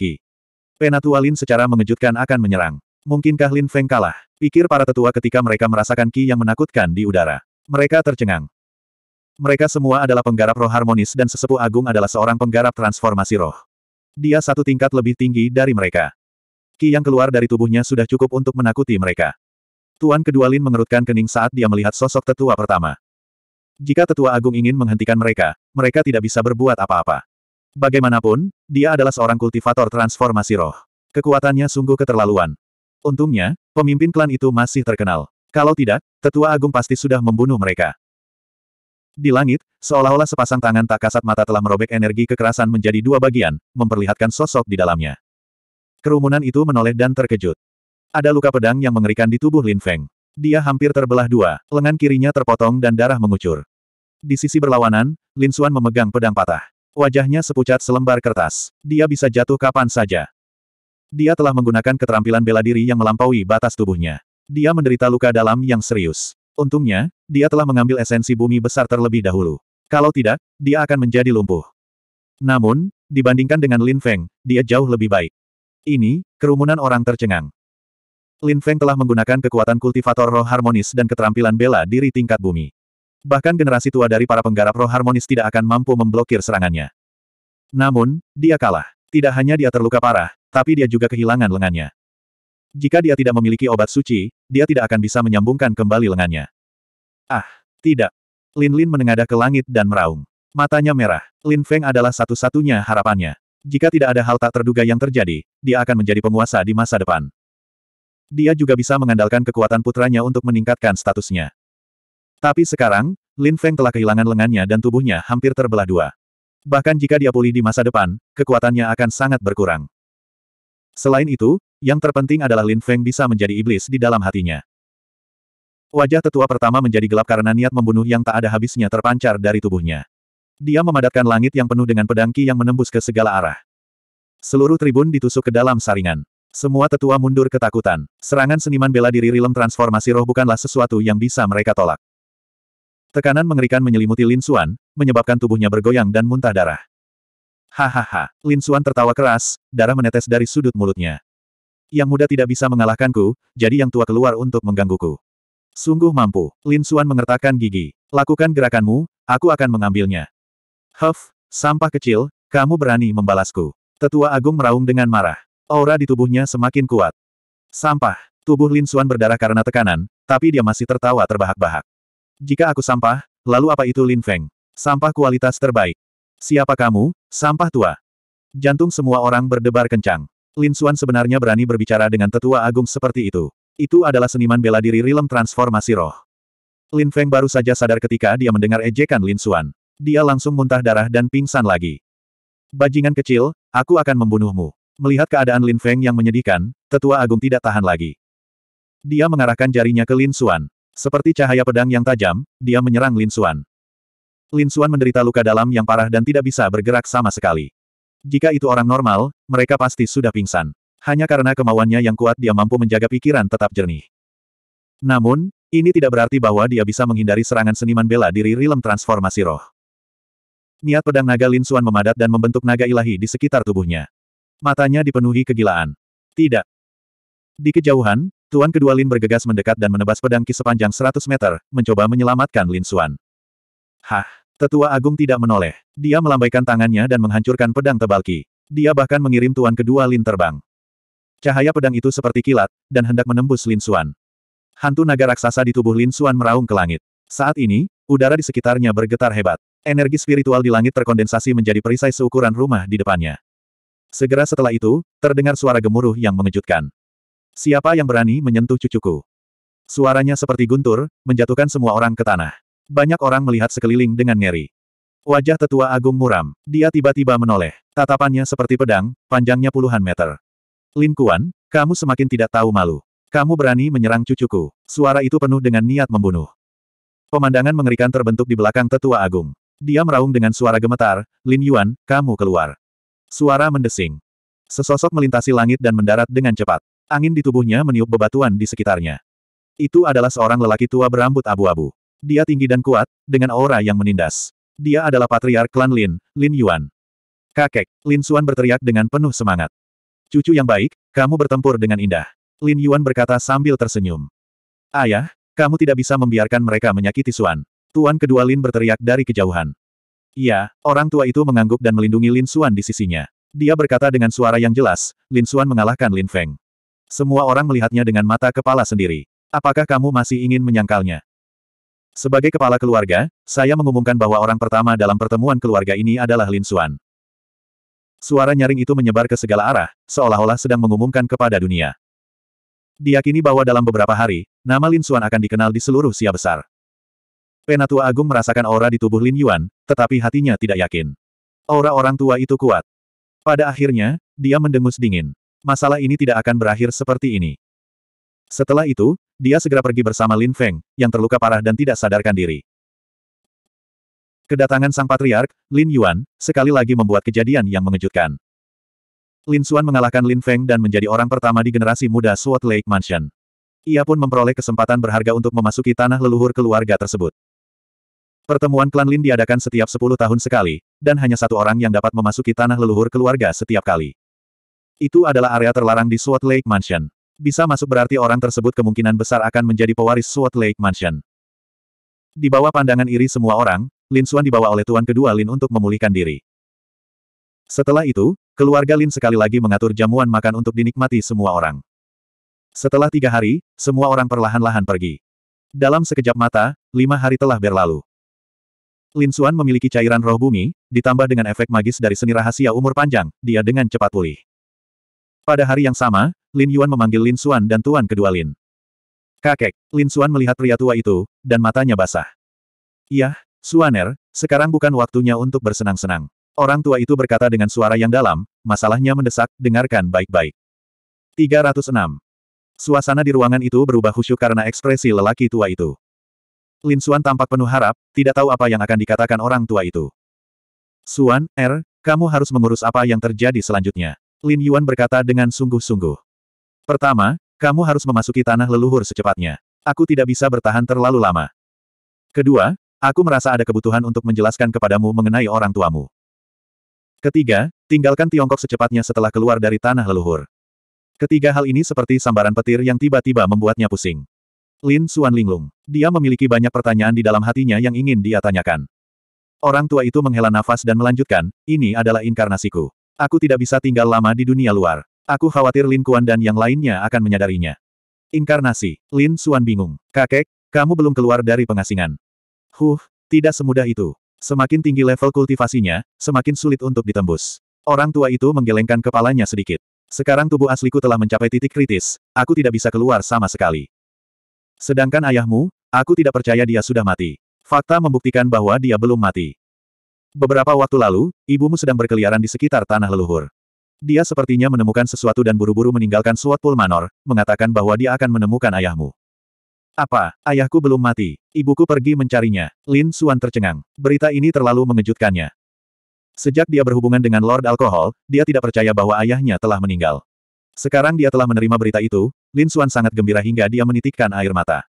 Penatua Lin secara mengejutkan akan menyerang. Mungkinkah Lin Feng kalah? Pikir para tetua ketika mereka merasakan Ki yang menakutkan di udara. Mereka tercengang. Mereka semua adalah penggarap roh harmonis dan sesepuh agung adalah seorang penggarap transformasi roh. Dia satu tingkat lebih tinggi dari mereka. Ki yang keluar dari tubuhnya sudah cukup untuk menakuti mereka. Tuan kedua Lin mengerutkan kening saat dia melihat sosok tetua pertama. Jika tetua agung ingin menghentikan mereka, mereka tidak bisa berbuat apa-apa. Bagaimanapun, dia adalah seorang kultivator transformasi roh. Kekuatannya sungguh keterlaluan. Untungnya, pemimpin klan itu masih terkenal. Kalau tidak, tetua agung pasti sudah membunuh mereka. Di langit, seolah-olah sepasang tangan tak kasat mata telah merobek energi kekerasan menjadi dua bagian, memperlihatkan sosok di dalamnya. Kerumunan itu menoleh dan terkejut. Ada luka pedang yang mengerikan di tubuh Lin Feng. Dia hampir terbelah dua, lengan kirinya terpotong dan darah mengucur. Di sisi berlawanan, Lin Xuan memegang pedang patah. Wajahnya sepucat selembar kertas. Dia bisa jatuh kapan saja. Dia telah menggunakan keterampilan bela diri yang melampaui batas tubuhnya. Dia menderita luka dalam yang serius. Untungnya, dia telah mengambil esensi bumi besar terlebih dahulu. Kalau tidak, dia akan menjadi lumpuh. Namun, dibandingkan dengan Lin Feng, dia jauh lebih baik. Ini, kerumunan orang tercengang. Lin Feng telah menggunakan kekuatan kultivator roh harmonis dan keterampilan bela diri tingkat bumi bahkan generasi tua dari para penggarap roh harmonis tidak akan mampu memblokir serangannya. Namun, dia kalah. Tidak hanya dia terluka parah, tapi dia juga kehilangan lengannya. Jika dia tidak memiliki obat suci, dia tidak akan bisa menyambungkan kembali lengannya. Ah, tidak. Lin Lin menengadah ke langit dan meraung. Matanya merah. Lin Feng adalah satu-satunya harapannya. Jika tidak ada hal tak terduga yang terjadi, dia akan menjadi penguasa di masa depan. Dia juga bisa mengandalkan kekuatan putranya untuk meningkatkan statusnya. Tapi sekarang, Lin Feng telah kehilangan lengannya dan tubuhnya hampir terbelah dua. Bahkan jika dia pulih di masa depan, kekuatannya akan sangat berkurang. Selain itu, yang terpenting adalah Lin Feng bisa menjadi iblis di dalam hatinya. Wajah tetua pertama menjadi gelap karena niat membunuh yang tak ada habisnya terpancar dari tubuhnya. Dia memadatkan langit yang penuh dengan pedangki yang menembus ke segala arah. Seluruh tribun ditusuk ke dalam saringan. Semua tetua mundur ketakutan. Serangan seniman bela diri Rilem transformasi roh bukanlah sesuatu yang bisa mereka tolak. Tekanan mengerikan menyelimuti Lin Xuan, menyebabkan tubuhnya bergoyang dan muntah darah. Hahaha, Lin Xuan tertawa keras, darah menetes dari sudut mulutnya. Yang muda tidak bisa mengalahkanku, jadi yang tua keluar untuk menggangguku. Sungguh mampu, Lin Xuan mengertakkan gigi. Lakukan gerakanmu, aku akan mengambilnya. Huff, sampah kecil, kamu berani membalasku. Tetua Agung meraung dengan marah. Aura di tubuhnya semakin kuat. Sampah, tubuh Lin Xuan berdarah karena tekanan, tapi dia masih tertawa terbahak-bahak. Jika aku sampah, lalu apa itu Lin Feng? Sampah kualitas terbaik. Siapa kamu, sampah tua? Jantung semua orang berdebar kencang. Lin Xuan sebenarnya berani berbicara dengan tetua agung seperti itu. Itu adalah seniman bela diri Rilem Transformasi Roh. Lin Feng baru saja sadar ketika dia mendengar ejekan Lin Xuan. Dia langsung muntah darah dan pingsan lagi. Bajingan kecil, aku akan membunuhmu. Melihat keadaan Lin Feng yang menyedihkan, tetua agung tidak tahan lagi. Dia mengarahkan jarinya ke Lin Xuan. Seperti cahaya pedang yang tajam, dia menyerang Lin Xuan. Lin Xuan menderita luka dalam yang parah dan tidak bisa bergerak sama sekali. Jika itu orang normal, mereka pasti sudah pingsan. Hanya karena kemauannya yang kuat dia mampu menjaga pikiran tetap jernih. Namun, ini tidak berarti bahwa dia bisa menghindari serangan seniman bela diri rilem transformasi roh. Niat pedang naga Lin Xuan memadat dan membentuk naga ilahi di sekitar tubuhnya. Matanya dipenuhi kegilaan. Tidak. Di kejauhan, Tuan kedua Lin bergegas mendekat dan menebas pedang ki sepanjang 100 meter, mencoba menyelamatkan Lin Suan. Hah! Tetua Agung tidak menoleh. Dia melambaikan tangannya dan menghancurkan pedang tebal ki. Dia bahkan mengirim Tuan kedua Lin terbang. Cahaya pedang itu seperti kilat, dan hendak menembus Lin Suan. Hantu naga raksasa di tubuh Lin Suan meraung ke langit. Saat ini, udara di sekitarnya bergetar hebat. Energi spiritual di langit terkondensasi menjadi perisai seukuran rumah di depannya. Segera setelah itu, terdengar suara gemuruh yang mengejutkan. Siapa yang berani menyentuh cucuku? Suaranya seperti guntur, menjatuhkan semua orang ke tanah. Banyak orang melihat sekeliling dengan ngeri. Wajah tetua agung muram. Dia tiba-tiba menoleh. Tatapannya seperti pedang, panjangnya puluhan meter. Lin Kuan, kamu semakin tidak tahu malu. Kamu berani menyerang cucuku. Suara itu penuh dengan niat membunuh. Pemandangan mengerikan terbentuk di belakang tetua agung. Dia meraung dengan suara gemetar, Lin Yuan, kamu keluar. Suara mendesing. Sesosok melintasi langit dan mendarat dengan cepat. Angin di tubuhnya meniup bebatuan di sekitarnya. Itu adalah seorang lelaki tua berambut abu-abu. Dia tinggi dan kuat, dengan aura yang menindas. Dia adalah patriark klan Lin, Lin Yuan. Kakek, Lin Xuan berteriak dengan penuh semangat. Cucu yang baik, kamu bertempur dengan indah. Lin Yuan berkata sambil tersenyum. Ayah, kamu tidak bisa membiarkan mereka menyakiti Xuan. Tuan kedua Lin berteriak dari kejauhan. Ya, orang tua itu mengangguk dan melindungi Lin Xuan di sisinya. Dia berkata dengan suara yang jelas, Lin Xuan mengalahkan Lin Feng. Semua orang melihatnya dengan mata kepala sendiri. Apakah kamu masih ingin menyangkalnya? Sebagai kepala keluarga, saya mengumumkan bahwa orang pertama dalam pertemuan keluarga ini adalah Lin Xuan. Suara nyaring itu menyebar ke segala arah, seolah-olah sedang mengumumkan kepada dunia. Diakini bahwa dalam beberapa hari, nama Lin Xuan akan dikenal di seluruh Sia Besar. Penatua Agung merasakan aura di tubuh Lin Yuan, tetapi hatinya tidak yakin. Aura orang tua itu kuat. Pada akhirnya, dia mendengus dingin masalah ini tidak akan berakhir seperti ini. Setelah itu, dia segera pergi bersama Lin Feng, yang terluka parah dan tidak sadarkan diri. Kedatangan sang patriark, Lin Yuan, sekali lagi membuat kejadian yang mengejutkan. Lin Xuan mengalahkan Lin Feng dan menjadi orang pertama di generasi muda Sword Lake Mansion. Ia pun memperoleh kesempatan berharga untuk memasuki tanah leluhur keluarga tersebut. Pertemuan klan Lin diadakan setiap 10 tahun sekali, dan hanya satu orang yang dapat memasuki tanah leluhur keluarga setiap kali. Itu adalah area terlarang di Sword Lake Mansion. Bisa masuk berarti orang tersebut kemungkinan besar akan menjadi pewaris Sword Lake Mansion. Di bawah pandangan iri semua orang, Lin Xuan dibawa oleh tuan kedua Lin untuk memulihkan diri. Setelah itu, keluarga Lin sekali lagi mengatur jamuan makan untuk dinikmati semua orang. Setelah tiga hari, semua orang perlahan-lahan pergi. Dalam sekejap mata, lima hari telah berlalu. Lin Xuan memiliki cairan roh bumi, ditambah dengan efek magis dari seni rahasia umur panjang, dia dengan cepat pulih. Pada hari yang sama, Lin Yuan memanggil Lin Xuan dan tuan kedua Lin. Kakek, Lin Xuan melihat pria tua itu, dan matanya basah. Yah, Xuaner, sekarang bukan waktunya untuk bersenang-senang. Orang tua itu berkata dengan suara yang dalam, masalahnya mendesak, dengarkan baik-baik. 306. Suasana di ruangan itu berubah khusyuk karena ekspresi lelaki tua itu. Lin Xuan tampak penuh harap, tidak tahu apa yang akan dikatakan orang tua itu. Suan, Er, kamu harus mengurus apa yang terjadi selanjutnya. Lin Yuan berkata dengan sungguh-sungguh. Pertama, kamu harus memasuki tanah leluhur secepatnya. Aku tidak bisa bertahan terlalu lama. Kedua, aku merasa ada kebutuhan untuk menjelaskan kepadamu mengenai orang tuamu. Ketiga, tinggalkan Tiongkok secepatnya setelah keluar dari tanah leluhur. Ketiga hal ini seperti sambaran petir yang tiba-tiba membuatnya pusing. Lin Xuan linglung. Dia memiliki banyak pertanyaan di dalam hatinya yang ingin dia tanyakan. Orang tua itu menghela nafas dan melanjutkan, ini adalah inkarnasiku. Aku tidak bisa tinggal lama di dunia luar. Aku khawatir Lin Kuan dan yang lainnya akan menyadarinya. Inkarnasi, Lin Suan bingung. Kakek, kamu belum keluar dari pengasingan. Huh, tidak semudah itu. Semakin tinggi level kultivasinya, semakin sulit untuk ditembus. Orang tua itu menggelengkan kepalanya sedikit. Sekarang tubuh asliku telah mencapai titik kritis, aku tidak bisa keluar sama sekali. Sedangkan ayahmu, aku tidak percaya dia sudah mati. Fakta membuktikan bahwa dia belum mati. Beberapa waktu lalu, ibumu sedang berkeliaran di sekitar tanah leluhur. Dia sepertinya menemukan sesuatu dan buru-buru meninggalkan Swatpul Manor, mengatakan bahwa dia akan menemukan ayahmu. Apa, ayahku belum mati? Ibuku pergi mencarinya. Lin Suan tercengang. Berita ini terlalu mengejutkannya. Sejak dia berhubungan dengan Lord Alkohol, dia tidak percaya bahwa ayahnya telah meninggal. Sekarang dia telah menerima berita itu, Lin Suan sangat gembira hingga dia menitikkan air mata.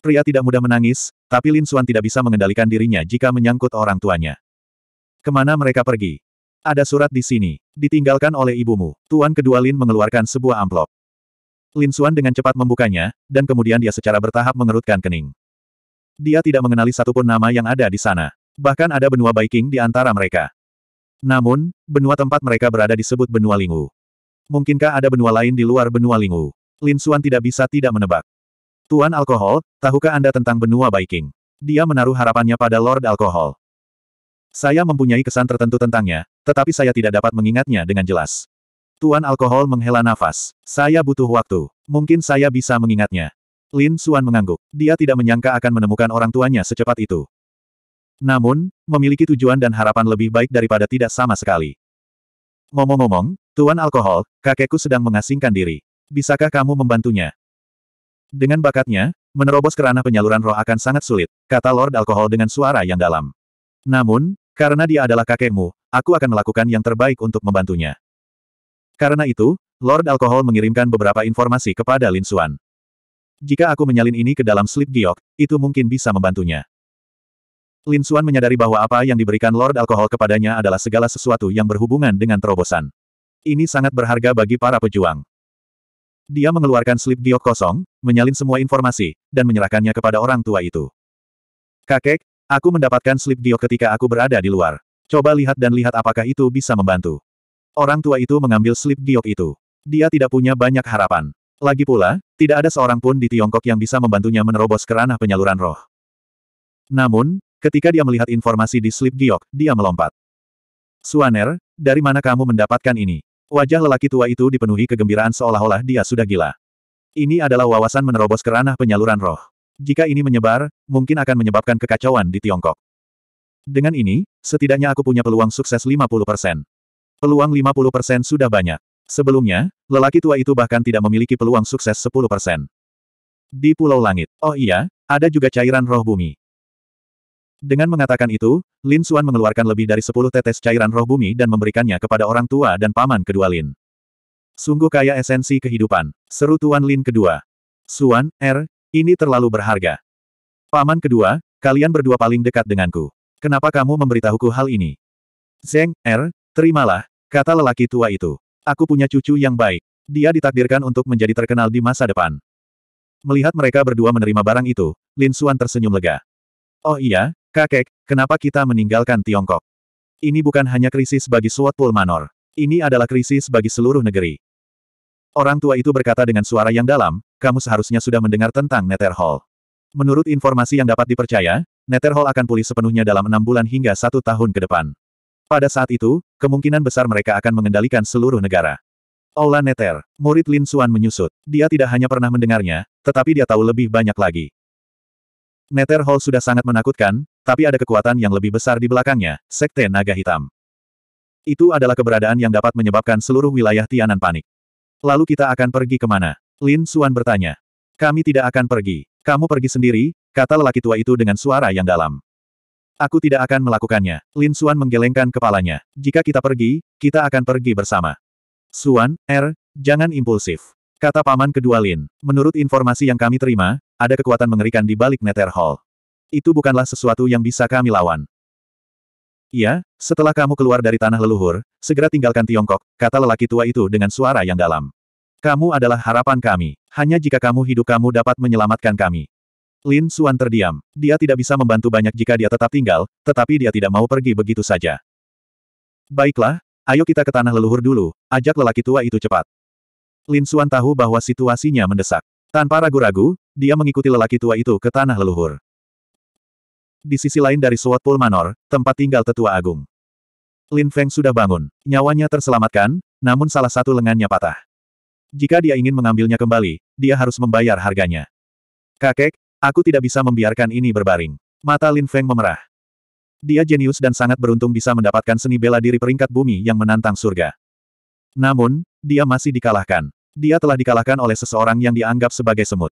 Pria tidak mudah menangis, tapi Lin Suan tidak bisa mengendalikan dirinya jika menyangkut orang tuanya. Kemana mereka pergi? Ada surat di sini. Ditinggalkan oleh ibumu. Tuan kedua Lin mengeluarkan sebuah amplop. Lin Suan dengan cepat membukanya, dan kemudian dia secara bertahap mengerutkan kening. Dia tidak mengenali satupun nama yang ada di sana. Bahkan ada benua Baiking di antara mereka. Namun, benua tempat mereka berada disebut benua Lingu. Mungkinkah ada benua lain di luar benua Lingu? Lin Suan tidak bisa tidak menebak. Tuan Alkohol, tahukah Anda tentang benua Baiking? Dia menaruh harapannya pada Lord Alkohol. Saya mempunyai kesan tertentu tentangnya, tetapi saya tidak dapat mengingatnya dengan jelas. Tuan Alkohol menghela nafas. Saya butuh waktu. Mungkin saya bisa mengingatnya. Lin Suan mengangguk. Dia tidak menyangka akan menemukan orang tuanya secepat itu. Namun, memiliki tujuan dan harapan lebih baik daripada tidak sama sekali. Ngomong-ngomong, Tuan Alkohol, kakekku sedang mengasingkan diri. Bisakah kamu membantunya? Dengan bakatnya, menerobos kerana penyaluran roh akan sangat sulit, kata Lord Alkohol dengan suara yang dalam. Namun, karena dia adalah kakekmu, aku akan melakukan yang terbaik untuk membantunya. Karena itu, Lord Alkohol mengirimkan beberapa informasi kepada Lin Xuan. Jika aku menyalin ini ke dalam slip giok, itu mungkin bisa membantunya. Lin Xuan menyadari bahwa apa yang diberikan Lord Alkohol kepadanya adalah segala sesuatu yang berhubungan dengan terobosan. Ini sangat berharga bagi para pejuang. Dia mengeluarkan slip giok kosong, menyalin semua informasi, dan menyerahkannya kepada orang tua itu. Kakek, aku mendapatkan slip giok ketika aku berada di luar. Coba lihat dan lihat apakah itu bisa membantu. Orang tua itu mengambil slip giok itu. Dia tidak punya banyak harapan. Lagi pula, tidak ada seorang pun di Tiongkok yang bisa membantunya menerobos ke ranah penyaluran roh. Namun, ketika dia melihat informasi di slip giok, dia melompat. Suaner, dari mana kamu mendapatkan ini? Wajah lelaki tua itu dipenuhi kegembiraan seolah-olah dia sudah gila. Ini adalah wawasan menerobos ke penyaluran roh. Jika ini menyebar, mungkin akan menyebabkan kekacauan di Tiongkok. Dengan ini, setidaknya aku punya peluang sukses 50%. Peluang 50% sudah banyak. Sebelumnya, lelaki tua itu bahkan tidak memiliki peluang sukses 10%. Di Pulau Langit, oh iya, ada juga cairan roh bumi. Dengan mengatakan itu, Lin Xuan mengeluarkan lebih dari sepuluh tetes cairan roh bumi dan memberikannya kepada orang tua dan paman kedua Lin. Sungguh kaya esensi kehidupan, seru Tuan Lin kedua. Suan, Er, ini terlalu berharga. Paman kedua, kalian berdua paling dekat denganku. Kenapa kamu memberitahuku hal ini? Zeng, Er, terimalah, kata lelaki tua itu. Aku punya cucu yang baik. Dia ditakdirkan untuk menjadi terkenal di masa depan. Melihat mereka berdua menerima barang itu, Lin Xuan tersenyum lega. Oh iya, Kakek, kenapa kita meninggalkan Tiongkok? Ini bukan hanya krisis bagi suatu pulmanor, Ini adalah krisis bagi seluruh negeri. Orang tua itu berkata dengan suara yang dalam, kamu seharusnya sudah mendengar tentang Nether Hall. Menurut informasi yang dapat dipercaya, Nether Hall akan pulih sepenuhnya dalam enam bulan hingga satu tahun ke depan. Pada saat itu, kemungkinan besar mereka akan mengendalikan seluruh negara. Aula Nether, murid Lin Suan menyusut. Dia tidak hanya pernah mendengarnya, tetapi dia tahu lebih banyak lagi. Nether Hall sudah sangat menakutkan, tapi ada kekuatan yang lebih besar di belakangnya, Sekte Naga Hitam. Itu adalah keberadaan yang dapat menyebabkan seluruh wilayah Tianan panik. Lalu kita akan pergi kemana? Lin Suan bertanya. Kami tidak akan pergi. Kamu pergi sendiri, kata lelaki tua itu dengan suara yang dalam. Aku tidak akan melakukannya. Lin Suan menggelengkan kepalanya. Jika kita pergi, kita akan pergi bersama. Suan, Er, jangan impulsif. Kata paman kedua Lin. Menurut informasi yang kami terima, ada kekuatan mengerikan di balik Nether Hall. Itu bukanlah sesuatu yang bisa kami lawan. Iya, setelah kamu keluar dari tanah leluhur, segera tinggalkan Tiongkok, kata lelaki tua itu dengan suara yang dalam. Kamu adalah harapan kami. Hanya jika kamu hidup kamu dapat menyelamatkan kami. Lin Suan terdiam. Dia tidak bisa membantu banyak jika dia tetap tinggal, tetapi dia tidak mau pergi begitu saja. Baiklah, ayo kita ke tanah leluhur dulu, ajak lelaki tua itu cepat. Lin Suan tahu bahwa situasinya mendesak. Tanpa ragu-ragu, dia mengikuti lelaki tua itu ke tanah leluhur. Di sisi lain dari Suat Pulmanor, Manor, tempat tinggal tetua agung. Lin Feng sudah bangun. Nyawanya terselamatkan, namun salah satu lengannya patah. Jika dia ingin mengambilnya kembali, dia harus membayar harganya. Kakek, aku tidak bisa membiarkan ini berbaring. Mata Lin Feng memerah. Dia jenius dan sangat beruntung bisa mendapatkan seni bela diri peringkat bumi yang menantang surga. Namun, dia masih dikalahkan. Dia telah dikalahkan oleh seseorang yang dianggap sebagai semut.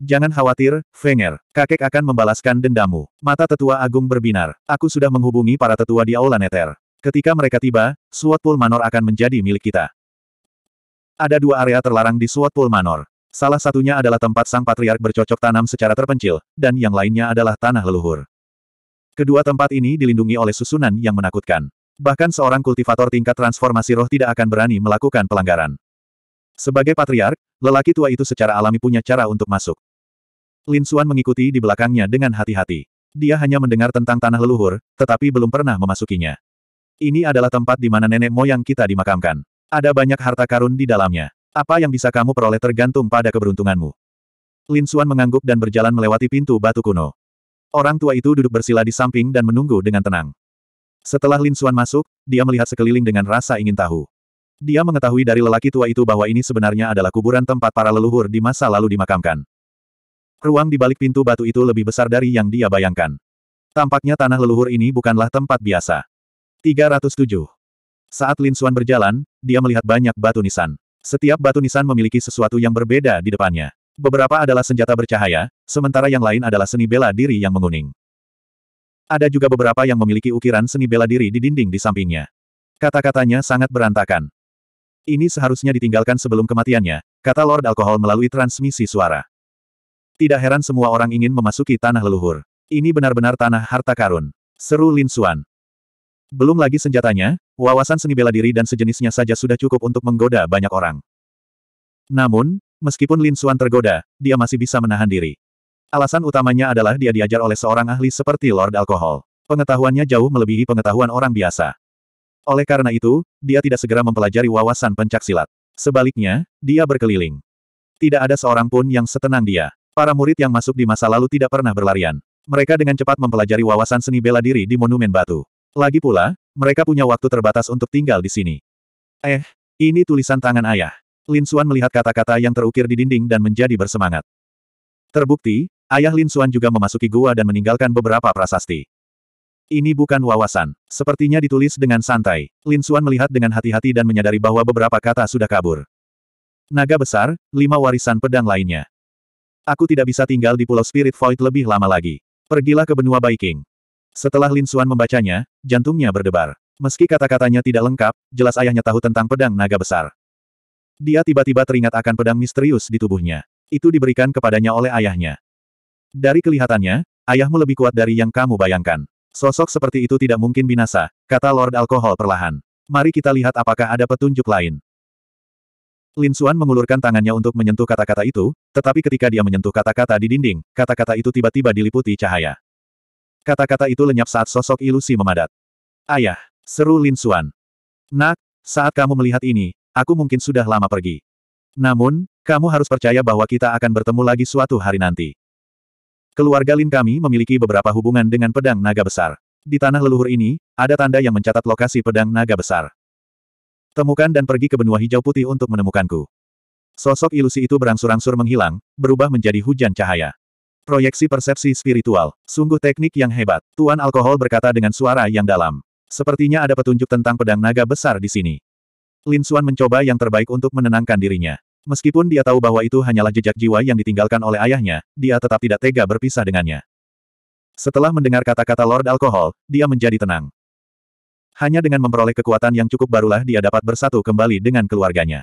Jangan khawatir, Fenger. Kakek akan membalaskan dendammu. Mata tetua agung berbinar. Aku sudah menghubungi para tetua di Aula Neter. Ketika mereka tiba, Swatpool Pul Manor akan menjadi milik kita. Ada dua area terlarang di Swatpool Pul Manor. Salah satunya adalah tempat sang patriark bercocok tanam secara terpencil, dan yang lainnya adalah tanah leluhur. Kedua tempat ini dilindungi oleh susunan yang menakutkan. Bahkan seorang kultivator tingkat transformasi roh tidak akan berani melakukan pelanggaran. Sebagai patriark, lelaki tua itu secara alami punya cara untuk masuk. Lin Xuan mengikuti di belakangnya dengan hati-hati. Dia hanya mendengar tentang tanah leluhur, tetapi belum pernah memasukinya. Ini adalah tempat di mana nenek moyang kita dimakamkan. Ada banyak harta karun di dalamnya. Apa yang bisa kamu peroleh tergantung pada keberuntunganmu. Lin Xuan mengangguk dan berjalan melewati pintu batu kuno. Orang tua itu duduk bersila di samping dan menunggu dengan tenang. Setelah Lin Xuan masuk, dia melihat sekeliling dengan rasa ingin tahu. Dia mengetahui dari lelaki tua itu bahwa ini sebenarnya adalah kuburan tempat para leluhur di masa lalu dimakamkan. Ruang di balik pintu batu itu lebih besar dari yang dia bayangkan. Tampaknya tanah leluhur ini bukanlah tempat biasa. 307. Saat Lin Xuan berjalan, dia melihat banyak batu nisan. Setiap batu nisan memiliki sesuatu yang berbeda di depannya. Beberapa adalah senjata bercahaya, sementara yang lain adalah seni bela diri yang menguning. Ada juga beberapa yang memiliki ukiran seni bela diri di dinding di sampingnya. Kata-katanya sangat berantakan. Ini seharusnya ditinggalkan sebelum kematiannya, kata Lord Alkohol melalui transmisi suara. Tidak heran semua orang ingin memasuki tanah leluhur. Ini benar-benar tanah harta karun. Seru Lin Xuan. Belum lagi senjatanya, wawasan seni bela diri dan sejenisnya saja sudah cukup untuk menggoda banyak orang. Namun, meskipun Lin Xuan tergoda, dia masih bisa menahan diri. Alasan utamanya adalah dia diajar oleh seorang ahli seperti Lord Alkohol. Pengetahuannya jauh melebihi pengetahuan orang biasa. Oleh karena itu, dia tidak segera mempelajari wawasan pencaksilat. Sebaliknya, dia berkeliling. Tidak ada seorang pun yang setenang dia. Para murid yang masuk di masa lalu tidak pernah berlarian. Mereka dengan cepat mempelajari wawasan seni bela diri di Monumen Batu. Lagi pula, mereka punya waktu terbatas untuk tinggal di sini. Eh, ini tulisan tangan ayah. Lin Xuan melihat kata-kata yang terukir di dinding dan menjadi bersemangat. Terbukti, ayah Lin Xuan juga memasuki gua dan meninggalkan beberapa prasasti. Ini bukan wawasan. Sepertinya ditulis dengan santai. Lin Xuan melihat dengan hati-hati dan menyadari bahwa beberapa kata sudah kabur. Naga besar, lima warisan pedang lainnya. Aku tidak bisa tinggal di Pulau Spirit Void lebih lama lagi. Pergilah ke benua Baiking. Setelah Lin Xuan membacanya, jantungnya berdebar. Meski kata-katanya tidak lengkap, jelas ayahnya tahu tentang pedang naga besar. Dia tiba-tiba teringat akan pedang misterius di tubuhnya. Itu diberikan kepadanya oleh ayahnya. Dari kelihatannya, ayahmu lebih kuat dari yang kamu bayangkan. Sosok seperti itu tidak mungkin binasa, kata Lord Alkohol perlahan. Mari kita lihat apakah ada petunjuk lain. Lin Xuan mengulurkan tangannya untuk menyentuh kata-kata itu, tetapi ketika dia menyentuh kata-kata di dinding, kata-kata itu tiba-tiba diliputi cahaya. Kata-kata itu lenyap saat sosok ilusi memadat. Ayah, seru Lin Xuan. Nak, saat kamu melihat ini, aku mungkin sudah lama pergi. Namun, kamu harus percaya bahwa kita akan bertemu lagi suatu hari nanti. Keluarga Lin kami memiliki beberapa hubungan dengan pedang naga besar. Di tanah leluhur ini, ada tanda yang mencatat lokasi pedang naga besar. Temukan dan pergi ke benua hijau putih untuk menemukanku. Sosok ilusi itu berangsur-angsur menghilang, berubah menjadi hujan cahaya. Proyeksi persepsi spiritual, sungguh teknik yang hebat, Tuan Alkohol berkata dengan suara yang dalam. Sepertinya ada petunjuk tentang pedang naga besar di sini. Lin Suan mencoba yang terbaik untuk menenangkan dirinya. Meskipun dia tahu bahwa itu hanyalah jejak jiwa yang ditinggalkan oleh ayahnya, dia tetap tidak tega berpisah dengannya. Setelah mendengar kata-kata Lord Alkohol, dia menjadi tenang. Hanya dengan memperoleh kekuatan yang cukup barulah dia dapat bersatu kembali dengan keluarganya.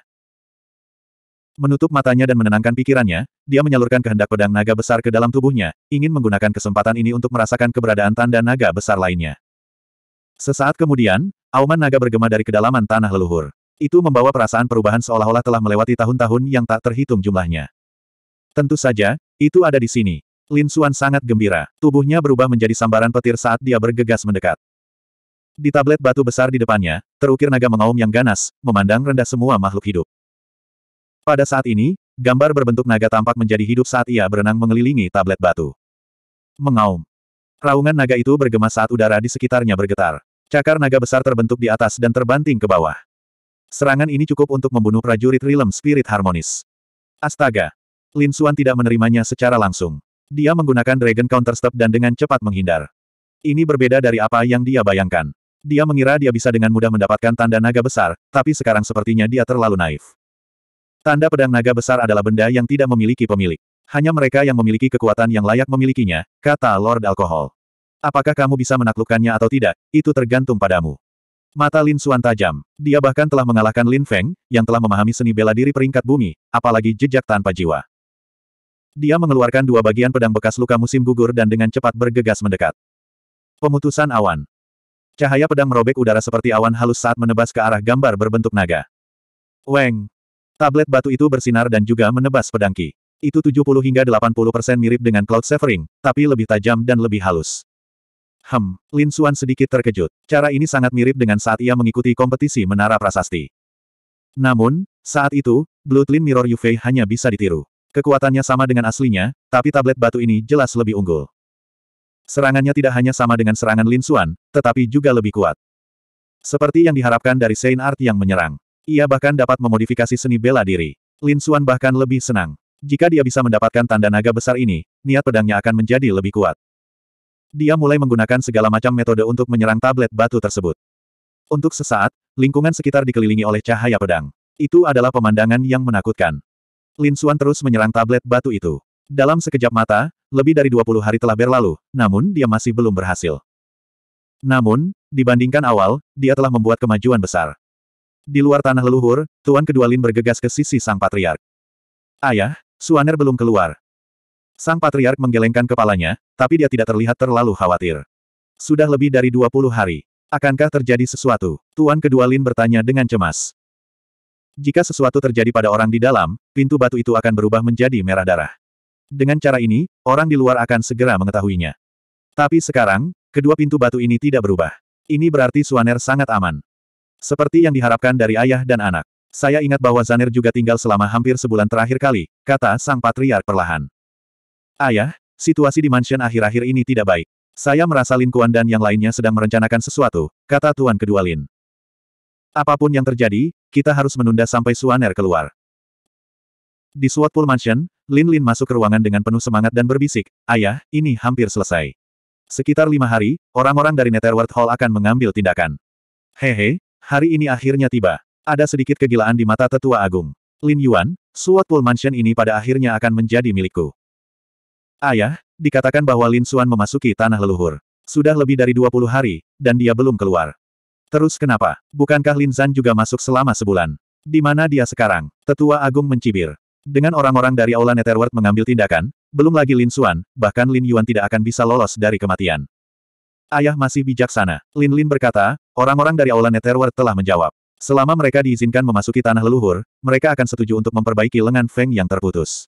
Menutup matanya dan menenangkan pikirannya, dia menyalurkan kehendak pedang naga besar ke dalam tubuhnya, ingin menggunakan kesempatan ini untuk merasakan keberadaan tanda naga besar lainnya. Sesaat kemudian, auman naga bergema dari kedalaman tanah leluhur. Itu membawa perasaan perubahan seolah-olah telah melewati tahun-tahun yang tak terhitung jumlahnya. Tentu saja, itu ada di sini. Lin Xuan sangat gembira. Tubuhnya berubah menjadi sambaran petir saat dia bergegas mendekat. Di tablet batu besar di depannya, terukir naga mengaum yang ganas, memandang rendah semua makhluk hidup. Pada saat ini, gambar berbentuk naga tampak menjadi hidup saat ia berenang mengelilingi tablet batu. Mengaum. Raungan naga itu bergema saat udara di sekitarnya bergetar. Cakar naga besar terbentuk di atas dan terbanting ke bawah. Serangan ini cukup untuk membunuh prajurit Rilem Spirit Harmonis. Astaga! Lin Suan tidak menerimanya secara langsung. Dia menggunakan Dragon Counter Step dan dengan cepat menghindar. Ini berbeda dari apa yang dia bayangkan. Dia mengira dia bisa dengan mudah mendapatkan tanda naga besar, tapi sekarang sepertinya dia terlalu naif. Tanda pedang naga besar adalah benda yang tidak memiliki pemilik. Hanya mereka yang memiliki kekuatan yang layak memilikinya, kata Lord Alkohol. Apakah kamu bisa menaklukkannya atau tidak, itu tergantung padamu. Mata Lin suan tajam. Dia bahkan telah mengalahkan Lin Feng, yang telah memahami seni bela diri peringkat bumi, apalagi jejak tanpa jiwa. Dia mengeluarkan dua bagian pedang bekas luka musim gugur dan dengan cepat bergegas mendekat. Pemutusan awan. Cahaya pedang merobek udara seperti awan halus saat menebas ke arah gambar berbentuk naga. Weng! Tablet batu itu bersinar dan juga menebas pedang Ki. Itu 70 hingga 80 persen mirip dengan Cloud Severing, tapi lebih tajam dan lebih halus. Hem, Lin Xuan sedikit terkejut. Cara ini sangat mirip dengan saat ia mengikuti kompetisi Menara Prasasti. Namun, saat itu, Bloodline Mirror Yufei hanya bisa ditiru. Kekuatannya sama dengan aslinya, tapi tablet batu ini jelas lebih unggul. Serangannya tidak hanya sama dengan serangan Lin Xuan, tetapi juga lebih kuat. Seperti yang diharapkan dari Saint Art yang menyerang. Ia bahkan dapat memodifikasi seni bela diri. Lin Xuan bahkan lebih senang. Jika dia bisa mendapatkan tanda naga besar ini, niat pedangnya akan menjadi lebih kuat. Dia mulai menggunakan segala macam metode untuk menyerang tablet batu tersebut. Untuk sesaat, lingkungan sekitar dikelilingi oleh cahaya pedang. Itu adalah pemandangan yang menakutkan. Lin Xuan terus menyerang tablet batu itu. Dalam sekejap mata, lebih dari 20 hari telah berlalu, namun dia masih belum berhasil. Namun, dibandingkan awal, dia telah membuat kemajuan besar. Di luar tanah leluhur, Tuan Kedua Lin bergegas ke sisi Sang Patriark. Ayah, Suaner belum keluar. Sang Patriark menggelengkan kepalanya, tapi dia tidak terlihat terlalu khawatir. Sudah lebih dari 20 hari. Akankah terjadi sesuatu? Tuan Kedua Lin bertanya dengan cemas. Jika sesuatu terjadi pada orang di dalam, pintu batu itu akan berubah menjadi merah darah. Dengan cara ini, orang di luar akan segera mengetahuinya. Tapi sekarang, kedua pintu batu ini tidak berubah. Ini berarti Suaner sangat aman. Seperti yang diharapkan dari ayah dan anak. Saya ingat bahwa Zaner juga tinggal selama hampir sebulan terakhir kali, kata sang patriark perlahan. Ayah, situasi di mansion akhir-akhir ini tidak baik. Saya merasa Lin Kuan dan yang lainnya sedang merencanakan sesuatu, kata Tuan Kedua Lin. Apapun yang terjadi, kita harus menunda sampai Suaner keluar. Di Pool Mansion, Lin Lin masuk ke ruangan dengan penuh semangat dan berbisik, Ayah, ini hampir selesai. Sekitar lima hari, orang-orang dari Netherworld Hall akan mengambil tindakan. Hehe, hari ini akhirnya tiba. Ada sedikit kegilaan di mata tetua agung. Lin Yuan, Pool Mansion ini pada akhirnya akan menjadi milikku. Ayah, dikatakan bahwa Lin Xuan memasuki tanah leluhur. Sudah lebih dari 20 hari, dan dia belum keluar. Terus kenapa? Bukankah Lin Zan juga masuk selama sebulan? Di mana dia sekarang? Tetua Agung mencibir. Dengan orang-orang dari Aula Netherworld mengambil tindakan, belum lagi Lin Xuan, bahkan Lin Yuan tidak akan bisa lolos dari kematian. Ayah masih bijaksana. Lin Lin berkata, orang-orang dari Aula Netherworld telah menjawab. Selama mereka diizinkan memasuki tanah leluhur, mereka akan setuju untuk memperbaiki lengan Feng yang terputus.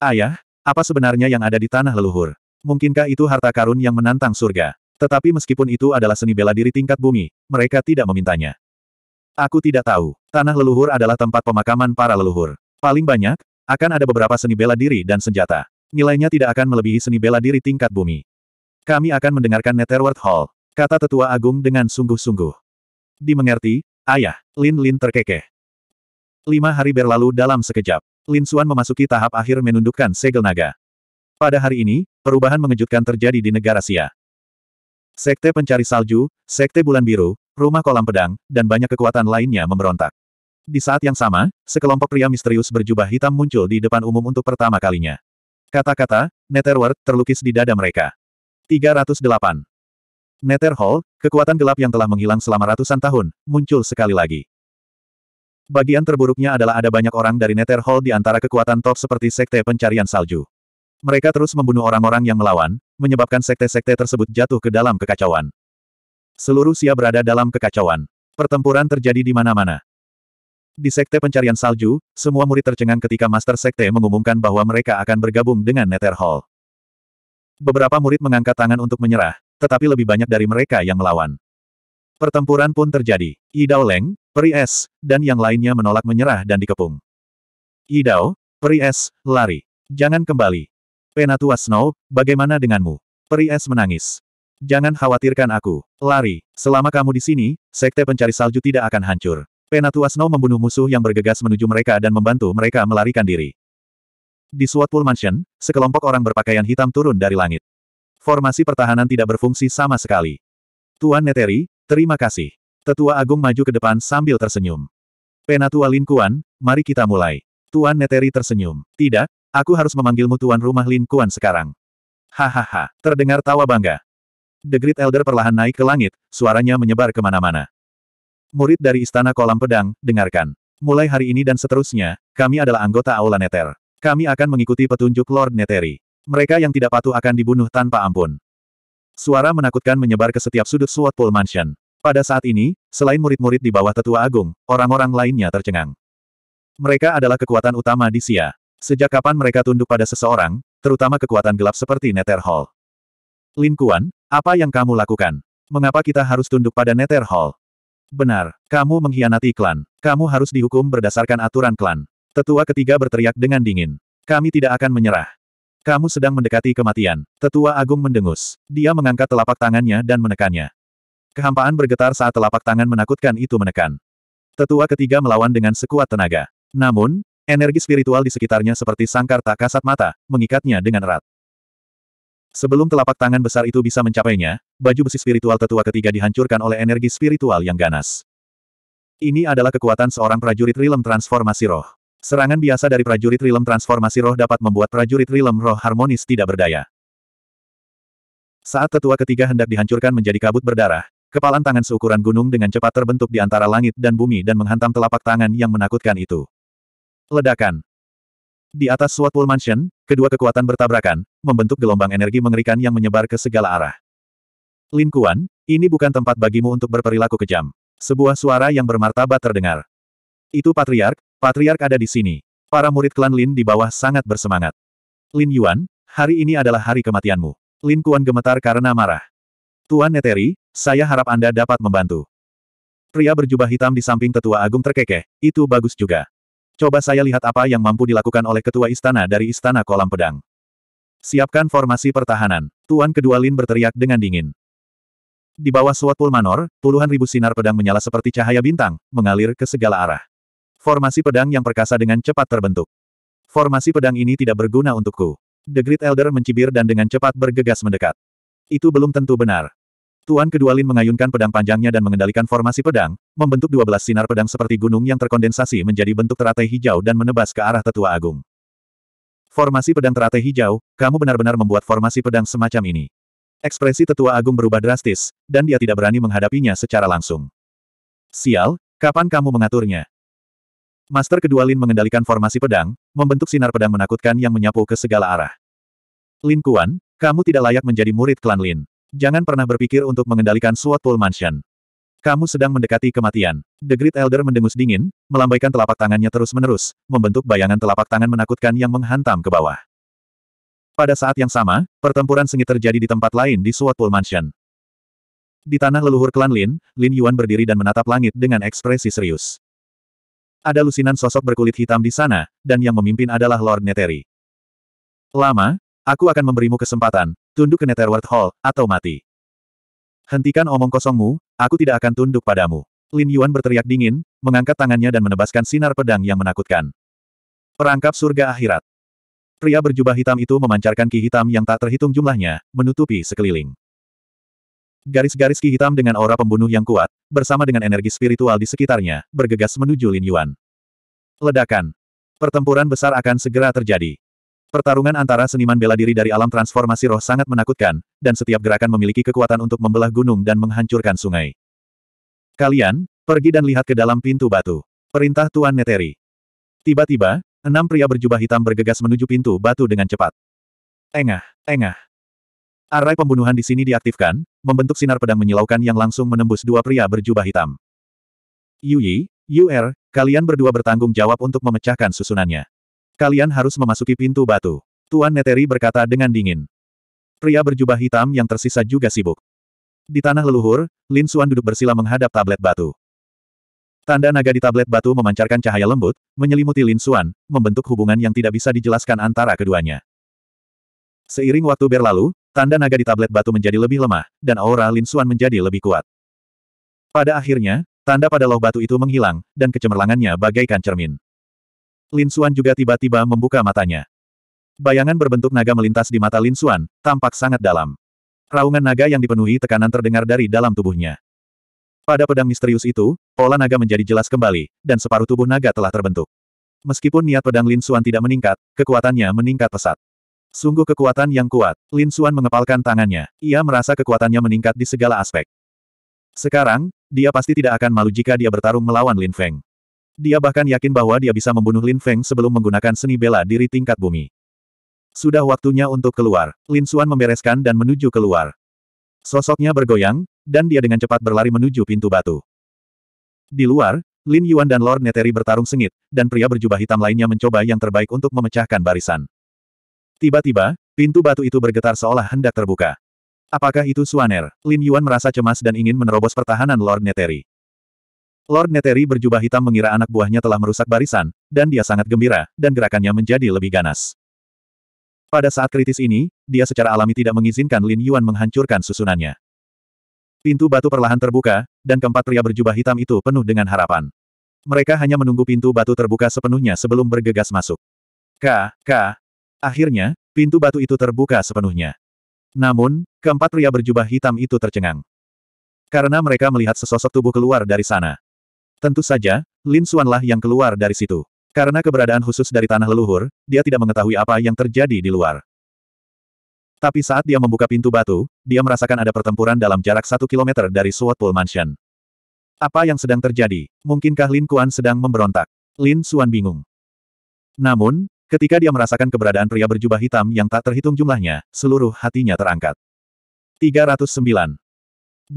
Ayah, apa sebenarnya yang ada di tanah leluhur? Mungkinkah itu harta karun yang menantang surga? Tetapi meskipun itu adalah seni bela diri tingkat bumi, mereka tidak memintanya. Aku tidak tahu. Tanah leluhur adalah tempat pemakaman para leluhur. Paling banyak, akan ada beberapa seni bela diri dan senjata. Nilainya tidak akan melebihi seni bela diri tingkat bumi. Kami akan mendengarkan Netherworld Hall, kata tetua agung dengan sungguh-sungguh. Dimengerti, ayah, Lin Lin terkekeh. Lima hari berlalu dalam sekejap. Lin Xuan memasuki tahap akhir menundukkan segel naga. Pada hari ini, perubahan mengejutkan terjadi di negara Sia. Sekte pencari salju, sekte bulan biru, rumah kolam pedang, dan banyak kekuatan lainnya memberontak. Di saat yang sama, sekelompok pria misterius berjubah hitam muncul di depan umum untuk pertama kalinya. Kata-kata, Netherworld, terlukis di dada mereka. 308. Netherhall, kekuatan gelap yang telah menghilang selama ratusan tahun, muncul sekali lagi. Bagian terburuknya adalah ada banyak orang dari Netherhall di antara kekuatan top seperti Sekte Pencarian Salju. Mereka terus membunuh orang-orang yang melawan, menyebabkan sekte-sekte tersebut jatuh ke dalam kekacauan. Seluruh Sia berada dalam kekacauan. Pertempuran terjadi di mana-mana. Di Sekte Pencarian Salju, semua murid tercengang ketika Master Sekte mengumumkan bahwa mereka akan bergabung dengan Nether Hall. Beberapa murid mengangkat tangan untuk menyerah, tetapi lebih banyak dari mereka yang melawan. Pertempuran pun terjadi. Idao Leng, Peri Es, dan yang lainnya menolak menyerah dan dikepung. Idao, Peri Es, lari. Jangan kembali. Penatua Snow, bagaimana denganmu? Peri Es menangis. Jangan khawatirkan aku. Lari. Selama kamu di sini, Sekte Pencari Salju tidak akan hancur. Penatua Snow membunuh musuh yang bergegas menuju mereka dan membantu mereka melarikan diri. Di Swatpool Mansion, sekelompok orang berpakaian hitam turun dari langit. Formasi pertahanan tidak berfungsi sama sekali. Tuan Neteri, terima kasih. Tetua Agung maju ke depan sambil tersenyum. Penatua Lin Kuan, mari kita mulai. Tuan Neteri tersenyum. Tidak, aku harus memanggilmu Tuan Rumah Lin Kuan sekarang. Hahaha, terdengar tawa bangga. The Great Elder perlahan naik ke langit, suaranya menyebar kemana-mana. Murid dari Istana Kolam Pedang, dengarkan. Mulai hari ini dan seterusnya, kami adalah anggota Aula Neter. Kami akan mengikuti petunjuk Lord Neteri. Mereka yang tidak patuh akan dibunuh tanpa ampun. Suara menakutkan menyebar ke setiap sudut Swordpool Mansion. Pada saat ini, selain murid-murid di bawah tetua agung, orang-orang lainnya tercengang. Mereka adalah kekuatan utama di Sia. Sejak kapan mereka tunduk pada seseorang, terutama kekuatan gelap seperti Nether Hall? Lin Kuan, apa yang kamu lakukan? Mengapa kita harus tunduk pada Nether Hall? Benar, kamu mengkhianati klan. Kamu harus dihukum berdasarkan aturan klan. Tetua ketiga berteriak dengan dingin. Kami tidak akan menyerah. Kamu sedang mendekati kematian. Tetua Agung mendengus. Dia mengangkat telapak tangannya dan menekannya. Kehampaan bergetar saat telapak tangan menakutkan itu menekan. Tetua ketiga melawan dengan sekuat tenaga. Namun, energi spiritual di sekitarnya seperti sangkar tak kasat mata, mengikatnya dengan erat. Sebelum telapak tangan besar itu bisa mencapainya, baju besi spiritual tetua ketiga dihancurkan oleh energi spiritual yang ganas. Ini adalah kekuatan seorang prajurit rilem transformasi roh. Serangan biasa dari prajurit rilem transformasi roh dapat membuat prajurit rilem roh harmonis tidak berdaya. Saat tetua ketiga hendak dihancurkan menjadi kabut berdarah, kepalan tangan seukuran gunung dengan cepat terbentuk di antara langit dan bumi dan menghantam telapak tangan yang menakutkan itu. Ledakan. Di atas Swatpool Mansion, kedua kekuatan bertabrakan, membentuk gelombang energi mengerikan yang menyebar ke segala arah. Lin Kuan, ini bukan tempat bagimu untuk berperilaku kejam. Sebuah suara yang bermartabat terdengar. Itu Patriark, Patriark ada di sini. Para murid klan Lin di bawah sangat bersemangat. Lin Yuan, hari ini adalah hari kematianmu. Lin Kuan gemetar karena marah. Tuan Neteri, saya harap Anda dapat membantu. Pria berjubah hitam di samping tetua agung terkekeh, itu bagus juga. Coba saya lihat apa yang mampu dilakukan oleh ketua istana dari istana kolam pedang. Siapkan formasi pertahanan. Tuan kedua Lin berteriak dengan dingin. Di bawah suatu Manor, puluhan ribu sinar pedang menyala seperti cahaya bintang, mengalir ke segala arah. Formasi pedang yang perkasa dengan cepat terbentuk. Formasi pedang ini tidak berguna untukku. The Great Elder mencibir dan dengan cepat bergegas mendekat. Itu belum tentu benar. Tuan Kedua Lin mengayunkan pedang panjangnya dan mengendalikan formasi pedang, membentuk dua belas sinar pedang seperti gunung yang terkondensasi menjadi bentuk teratai hijau dan menebas ke arah Tetua Agung. Formasi pedang teratai hijau, kamu benar-benar membuat formasi pedang semacam ini. Ekspresi tetua agung berubah drastis, dan dia tidak berani menghadapinya secara langsung. Sial, kapan kamu mengaturnya? Master kedua Lin mengendalikan formasi pedang, membentuk sinar pedang menakutkan yang menyapu ke segala arah. Lin Kuan, kamu tidak layak menjadi murid klan Lin. Jangan pernah berpikir untuk mengendalikan SWAT Pool Mansion. Kamu sedang mendekati kematian. The Great Elder mendengus dingin, melambaikan telapak tangannya terus-menerus, membentuk bayangan telapak tangan menakutkan yang menghantam ke bawah. Pada saat yang sama, pertempuran sengit terjadi di tempat lain di Swordpool Mansion. Di tanah leluhur klan Lin, Lin Yuan berdiri dan menatap langit dengan ekspresi serius. Ada lusinan sosok berkulit hitam di sana, dan yang memimpin adalah Lord Neteri. Lama, aku akan memberimu kesempatan, tunduk ke Netherworld Hall, atau mati. Hentikan omong kosongmu, aku tidak akan tunduk padamu. Lin Yuan berteriak dingin, mengangkat tangannya dan menebaskan sinar pedang yang menakutkan. Perangkap surga akhirat. Pria berjubah hitam itu memancarkan ki hitam yang tak terhitung jumlahnya, menutupi sekeliling. Garis-garis ki hitam dengan aura pembunuh yang kuat, bersama dengan energi spiritual di sekitarnya, bergegas menuju Lin Yuan. Ledakan. Pertempuran besar akan segera terjadi. Pertarungan antara seniman bela diri dari alam transformasi roh sangat menakutkan, dan setiap gerakan memiliki kekuatan untuk membelah gunung dan menghancurkan sungai. Kalian, pergi dan lihat ke dalam pintu batu. Perintah Tuan Neteri. Tiba-tiba, Enam pria berjubah hitam bergegas menuju pintu batu dengan cepat. Engah, engah. Array pembunuhan di sini diaktifkan, membentuk sinar pedang menyilaukan yang langsung menembus dua pria berjubah hitam. Yuyi, Yuer, kalian berdua bertanggung jawab untuk memecahkan susunannya. Kalian harus memasuki pintu batu. Tuan Neteri berkata dengan dingin. Pria berjubah hitam yang tersisa juga sibuk. Di tanah leluhur, Lin Suan duduk bersila menghadap tablet batu. Tanda naga di tablet batu memancarkan cahaya lembut, menyelimuti Lin Xuan, membentuk hubungan yang tidak bisa dijelaskan antara keduanya. Seiring waktu berlalu, tanda naga di tablet batu menjadi lebih lemah, dan aura Lin Xuan menjadi lebih kuat. Pada akhirnya, tanda pada loh batu itu menghilang, dan kecemerlangannya bagaikan cermin. Lin Xuan juga tiba-tiba membuka matanya. Bayangan berbentuk naga melintas di mata Lin Xuan, tampak sangat dalam. Raungan naga yang dipenuhi tekanan terdengar dari dalam tubuhnya. Pada pedang misterius itu, pola naga menjadi jelas kembali, dan separuh tubuh naga telah terbentuk. Meskipun niat pedang Lin Xuan tidak meningkat, kekuatannya meningkat pesat. Sungguh kekuatan yang kuat, Lin Xuan mengepalkan tangannya. Ia merasa kekuatannya meningkat di segala aspek. Sekarang, dia pasti tidak akan malu jika dia bertarung melawan Lin Feng. Dia bahkan yakin bahwa dia bisa membunuh Lin Feng sebelum menggunakan seni bela diri tingkat bumi. Sudah waktunya untuk keluar. Lin Xuan membereskan dan menuju keluar. Sosoknya bergoyang, dan dia dengan cepat berlari menuju pintu batu. Di luar, Lin Yuan dan Lord Neteri bertarung sengit, dan pria berjubah hitam lainnya mencoba yang terbaik untuk memecahkan barisan. Tiba-tiba, pintu batu itu bergetar seolah hendak terbuka. Apakah itu Suaner? Lin Yuan merasa cemas dan ingin menerobos pertahanan Lord Neteri. Lord Neteri berjubah hitam mengira anak buahnya telah merusak barisan, dan dia sangat gembira, dan gerakannya menjadi lebih ganas. Pada saat kritis ini, dia secara alami tidak mengizinkan Lin Yuan menghancurkan susunannya. Pintu batu perlahan terbuka, dan keempat pria berjubah hitam itu penuh dengan harapan. Mereka hanya menunggu pintu batu terbuka sepenuhnya sebelum bergegas masuk. K, K. Akhirnya, pintu batu itu terbuka sepenuhnya. Namun, keempat pria berjubah hitam itu tercengang. Karena mereka melihat sesosok tubuh keluar dari sana. Tentu saja, Lin Xuanlah yang keluar dari situ. Karena keberadaan khusus dari tanah leluhur, dia tidak mengetahui apa yang terjadi di luar. Tapi saat dia membuka pintu batu, dia merasakan ada pertempuran dalam jarak satu kilometer dari Sword Pool Mansion. Apa yang sedang terjadi? Mungkinkah Lin Kuan sedang memberontak? Lin Suan bingung. Namun, ketika dia merasakan keberadaan pria berjubah hitam yang tak terhitung jumlahnya, seluruh hatinya terangkat. 309.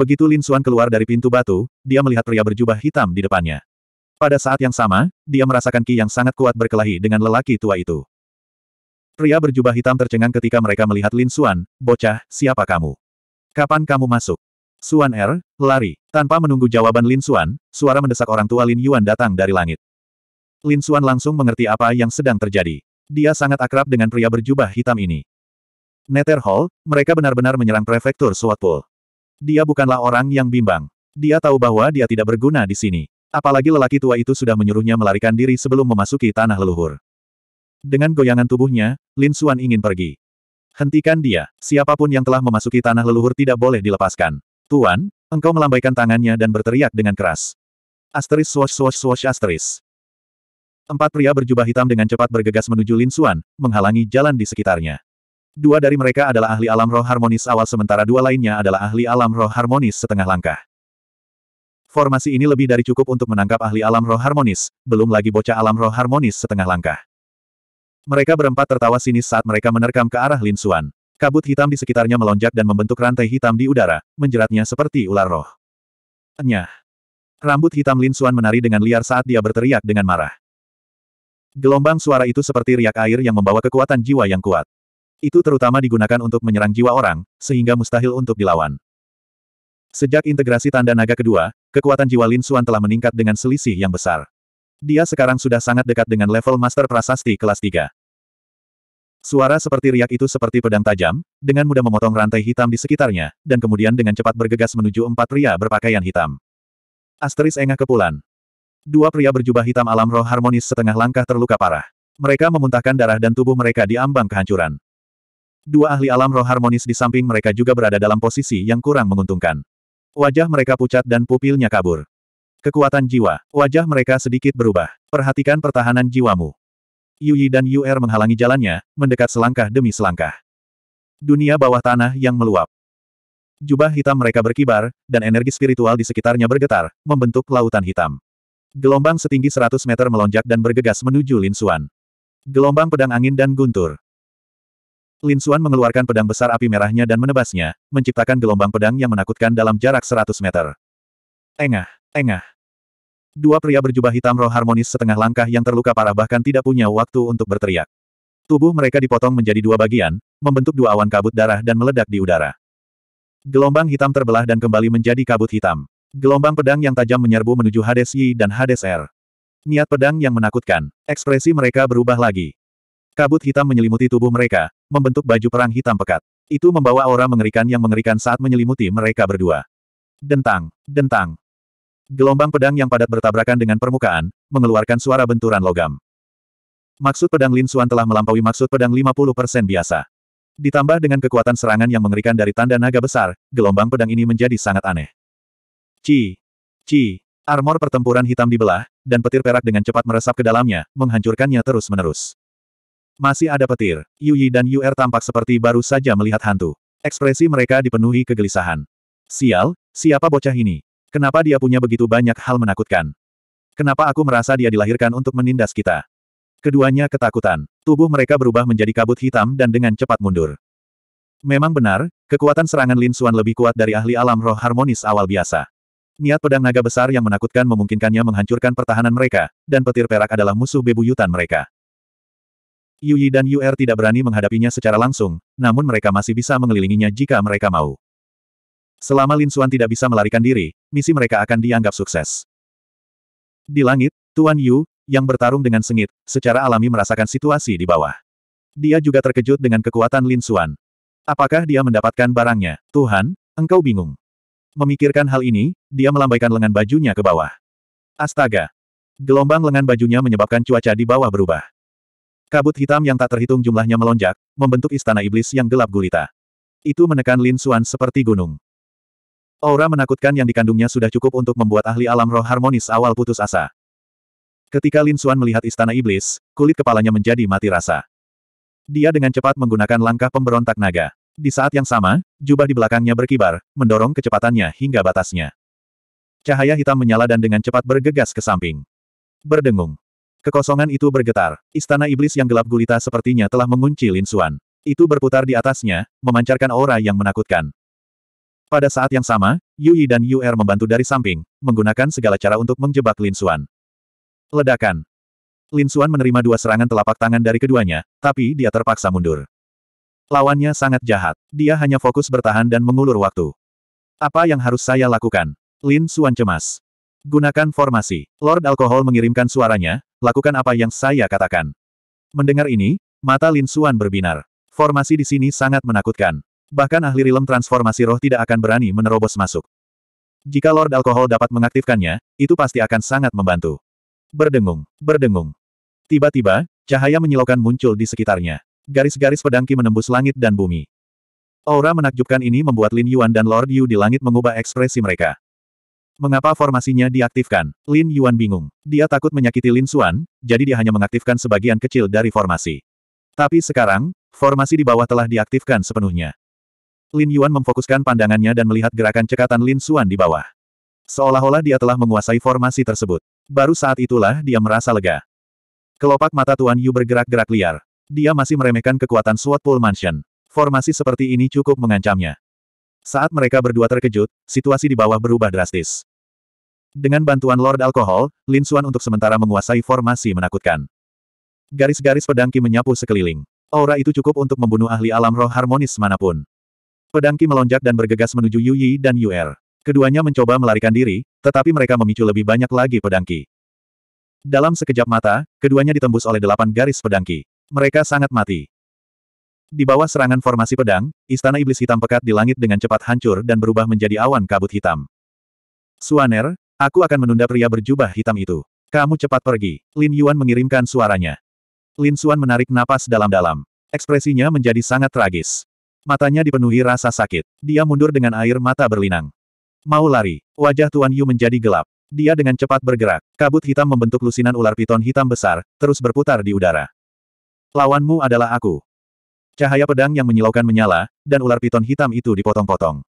Begitu Lin Suan keluar dari pintu batu, dia melihat pria berjubah hitam di depannya. Pada saat yang sama, dia merasakan ki yang sangat kuat berkelahi dengan lelaki tua itu. Pria berjubah hitam tercengang ketika mereka melihat Lin Xuan, bocah, siapa kamu? Kapan kamu masuk? Suan Er, lari. Tanpa menunggu jawaban Lin Xuan, suara mendesak orang tua Lin Yuan datang dari langit. Lin Xuan langsung mengerti apa yang sedang terjadi. Dia sangat akrab dengan pria berjubah hitam ini. Nether Hall, mereka benar-benar menyerang prefektur Swatpool. Dia bukanlah orang yang bimbang. Dia tahu bahwa dia tidak berguna di sini. Apalagi lelaki tua itu sudah menyuruhnya melarikan diri sebelum memasuki tanah leluhur. Dengan goyangan tubuhnya, Lin Suan ingin pergi. Hentikan dia, siapapun yang telah memasuki tanah leluhur tidak boleh dilepaskan. Tuan, engkau melambaikan tangannya dan berteriak dengan keras. Asteris swash swash swash asteris. Empat pria berjubah hitam dengan cepat bergegas menuju Lin Suan, menghalangi jalan di sekitarnya. Dua dari mereka adalah ahli alam roh harmonis awal sementara dua lainnya adalah ahli alam roh harmonis setengah langkah. Formasi ini lebih dari cukup untuk menangkap ahli alam roh harmonis, belum lagi bocah alam roh harmonis setengah langkah. Mereka berempat tertawa sinis saat mereka menerkam ke arah Lin Xuan. Kabut hitam di sekitarnya melonjak dan membentuk rantai hitam di udara, menjeratnya seperti ular roh. Nyah. Rambut hitam Lin Xuan menari dengan liar saat dia berteriak dengan marah. Gelombang suara itu seperti riak air yang membawa kekuatan jiwa yang kuat. Itu terutama digunakan untuk menyerang jiwa orang, sehingga mustahil untuk dilawan. Sejak integrasi tanda naga kedua, kekuatan jiwa Lin Xuan telah meningkat dengan selisih yang besar. Dia sekarang sudah sangat dekat dengan level Master Prasasti kelas 3. Suara seperti riak itu seperti pedang tajam, dengan mudah memotong rantai hitam di sekitarnya, dan kemudian dengan cepat bergegas menuju empat pria berpakaian hitam. Asteris engah kepulan. Dua pria berjubah hitam alam roh harmonis setengah langkah terluka parah. Mereka memuntahkan darah dan tubuh mereka di ambang kehancuran. Dua ahli alam roh harmonis di samping mereka juga berada dalam posisi yang kurang menguntungkan. Wajah mereka pucat dan pupilnya kabur. Kekuatan jiwa, wajah mereka sedikit berubah. Perhatikan pertahanan jiwamu. Yuyi dan Yuer menghalangi jalannya, mendekat selangkah demi selangkah. Dunia bawah tanah yang meluap. Jubah hitam mereka berkibar, dan energi spiritual di sekitarnya bergetar, membentuk lautan hitam. Gelombang setinggi 100 meter melonjak dan bergegas menuju Lin Xuan. Gelombang pedang angin dan guntur. Lin Xuan mengeluarkan pedang besar api merahnya dan menebasnya, menciptakan gelombang pedang yang menakutkan dalam jarak 100 meter. Engah, engah. Dua pria berjubah hitam roh harmonis setengah langkah yang terluka parah bahkan tidak punya waktu untuk berteriak. Tubuh mereka dipotong menjadi dua bagian, membentuk dua awan kabut darah dan meledak di udara. Gelombang hitam terbelah dan kembali menjadi kabut hitam. Gelombang pedang yang tajam menyerbu menuju Hades Y dan Hades R. Er. Niat pedang yang menakutkan, ekspresi mereka berubah lagi. Kabut hitam menyelimuti tubuh mereka, membentuk baju perang hitam pekat. Itu membawa aura mengerikan yang mengerikan saat menyelimuti mereka berdua. Dentang, dentang, Gelombang pedang yang padat bertabrakan dengan permukaan, mengeluarkan suara benturan logam. Maksud pedang Lin Xuan telah melampaui maksud pedang 50% biasa. Ditambah dengan kekuatan serangan yang mengerikan dari tanda naga besar, gelombang pedang ini menjadi sangat aneh. Ci, ci, armor pertempuran hitam dibelah, dan petir perak dengan cepat meresap ke dalamnya, menghancurkannya terus-menerus. Masih ada petir, Yu Yi dan Yu Er tampak seperti baru saja melihat hantu. Ekspresi mereka dipenuhi kegelisahan. Sial, siapa bocah ini? Kenapa dia punya begitu banyak hal menakutkan? Kenapa aku merasa dia dilahirkan untuk menindas kita? Keduanya ketakutan. Tubuh mereka berubah menjadi kabut hitam dan dengan cepat mundur. Memang benar, kekuatan serangan Lin Suan lebih kuat dari ahli alam roh harmonis awal biasa. Niat pedang naga besar yang menakutkan memungkinkannya menghancurkan pertahanan mereka, dan petir perak adalah musuh bebuyutan mereka. Yuyi dan Yu'er tidak berani menghadapinya secara langsung, namun mereka masih bisa mengelilinginya jika mereka mau. Selama Lin Xuan tidak bisa melarikan diri, misi mereka akan dianggap sukses. Di langit, Tuan Yu, yang bertarung dengan sengit, secara alami merasakan situasi di bawah. Dia juga terkejut dengan kekuatan Lin Xuan. Apakah dia mendapatkan barangnya? Tuhan, engkau bingung. Memikirkan hal ini, dia melambaikan lengan bajunya ke bawah. Astaga! Gelombang lengan bajunya menyebabkan cuaca di bawah berubah. Kabut hitam yang tak terhitung jumlahnya melonjak, membentuk istana iblis yang gelap gulita. Itu menekan Lin Xuan seperti gunung. Aura menakutkan yang dikandungnya sudah cukup untuk membuat ahli alam roh harmonis awal putus asa. Ketika Lin Xuan melihat istana iblis, kulit kepalanya menjadi mati rasa. Dia dengan cepat menggunakan langkah pemberontak naga. Di saat yang sama, jubah di belakangnya berkibar, mendorong kecepatannya hingga batasnya. Cahaya hitam menyala dan dengan cepat bergegas ke samping. Berdengung. Kekosongan itu bergetar. Istana iblis yang gelap gulita sepertinya telah mengunci Lin Xuan. Itu berputar di atasnya, memancarkan aura yang menakutkan. Pada saat yang sama, Yui dan Yu Er membantu dari samping, menggunakan segala cara untuk menjebak Lin Xuan. Ledakan. Lin Xuan menerima dua serangan telapak tangan dari keduanya, tapi dia terpaksa mundur. Lawannya sangat jahat. Dia hanya fokus bertahan dan mengulur waktu. Apa yang harus saya lakukan? Lin Xuan cemas. Gunakan formasi. Lord Alkohol mengirimkan suaranya, lakukan apa yang saya katakan. Mendengar ini, mata Lin Xuan berbinar. Formasi di sini sangat menakutkan. Bahkan ahli rilem transformasi roh tidak akan berani menerobos masuk. Jika Lord Alkohol dapat mengaktifkannya, itu pasti akan sangat membantu. Berdengung, berdengung. Tiba-tiba, cahaya menyilaukan muncul di sekitarnya. Garis-garis pedangki menembus langit dan bumi. Aura menakjubkan ini membuat Lin Yuan dan Lord Yu di langit mengubah ekspresi mereka. Mengapa formasinya diaktifkan? Lin Yuan bingung. Dia takut menyakiti Lin Xuan, jadi dia hanya mengaktifkan sebagian kecil dari formasi. Tapi sekarang, formasi di bawah telah diaktifkan sepenuhnya. Lin Yuan memfokuskan pandangannya dan melihat gerakan cekatan Lin Xuan di bawah. Seolah-olah dia telah menguasai formasi tersebut. Baru saat itulah dia merasa lega. Kelopak mata Tuan Yu bergerak-gerak liar. Dia masih meremehkan kekuatan Sword Pool Mansion. Formasi seperti ini cukup mengancamnya. Saat mereka berdua terkejut, situasi di bawah berubah drastis. Dengan bantuan Lord Alkohol, Lin Xuan untuk sementara menguasai formasi menakutkan. Garis-garis pedangki menyapu sekeliling. Aura itu cukup untuk membunuh ahli alam roh harmonis manapun. Pedangki melonjak dan bergegas menuju Yu Yi dan Yu Er. Keduanya mencoba melarikan diri, tetapi mereka memicu lebih banyak lagi pedangki. Dalam sekejap mata, keduanya ditembus oleh delapan garis pedangki. Mereka sangat mati. Di bawah serangan formasi pedang, istana iblis hitam pekat di langit dengan cepat hancur dan berubah menjadi awan kabut hitam. Suaner, aku akan menunda pria berjubah hitam itu. Kamu cepat pergi. Lin Yuan mengirimkan suaranya. Lin Xuan menarik napas dalam-dalam. Ekspresinya menjadi sangat tragis. Matanya dipenuhi rasa sakit. Dia mundur dengan air mata berlinang. Mau lari. Wajah Tuan Yu menjadi gelap. Dia dengan cepat bergerak. Kabut hitam membentuk lusinan ular piton hitam besar, terus berputar di udara. Lawanmu adalah aku. Cahaya pedang yang menyilaukan menyala, dan ular piton hitam itu dipotong-potong.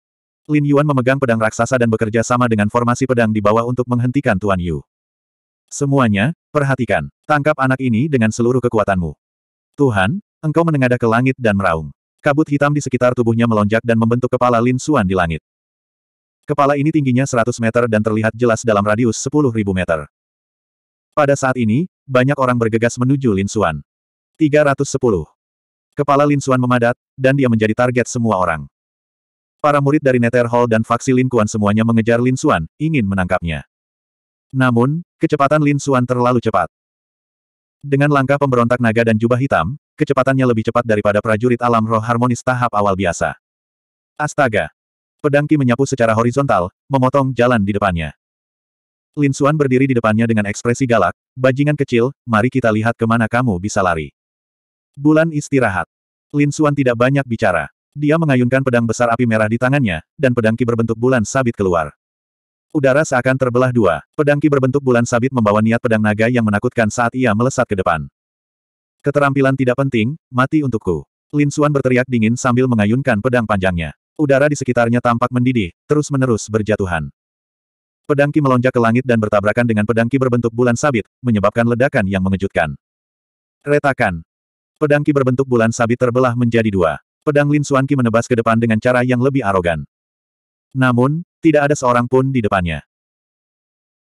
Lin Yuan memegang pedang raksasa dan bekerja sama dengan formasi pedang di bawah untuk menghentikan Tuan Yu. Semuanya, perhatikan. Tangkap anak ini dengan seluruh kekuatanmu. Tuhan, engkau menengadah ke langit dan meraung. Kabut hitam di sekitar tubuhnya melonjak dan membentuk kepala Lin Suan di langit. Kepala ini tingginya 100 meter dan terlihat jelas dalam radius 10.000 meter. Pada saat ini, banyak orang bergegas menuju Lin Suan. 310. Kepala Lin Suan memadat, dan dia menjadi target semua orang. Para murid dari Nether Hall dan faksi Lin Kuan semuanya mengejar Lin Suan, ingin menangkapnya. Namun, kecepatan Lin Suan terlalu cepat. Dengan langkah pemberontak naga dan jubah hitam, Kecepatannya lebih cepat daripada prajurit alam roh harmonis tahap awal biasa. Astaga! pedangki menyapu secara horizontal, memotong jalan di depannya. Lin Xuan berdiri di depannya dengan ekspresi galak, bajingan kecil, mari kita lihat kemana kamu bisa lari. Bulan istirahat. Lin Xuan tidak banyak bicara. Dia mengayunkan pedang besar api merah di tangannya, dan pedangki berbentuk bulan sabit keluar. Udara seakan terbelah dua, Pedangki berbentuk bulan sabit membawa niat pedang naga yang menakutkan saat ia melesat ke depan. Keterampilan tidak penting, mati untukku. Lin Xuan berteriak dingin sambil mengayunkan pedang panjangnya. Udara di sekitarnya tampak mendidih, terus-menerus berjatuhan. Pedangki melonjak ke langit dan bertabrakan dengan pedangki berbentuk bulan sabit, menyebabkan ledakan yang mengejutkan. Retakan. Pedangki berbentuk bulan sabit terbelah menjadi dua. Pedang Lin Xuan Ki menebas ke depan dengan cara yang lebih arogan. Namun, tidak ada seorang pun di depannya.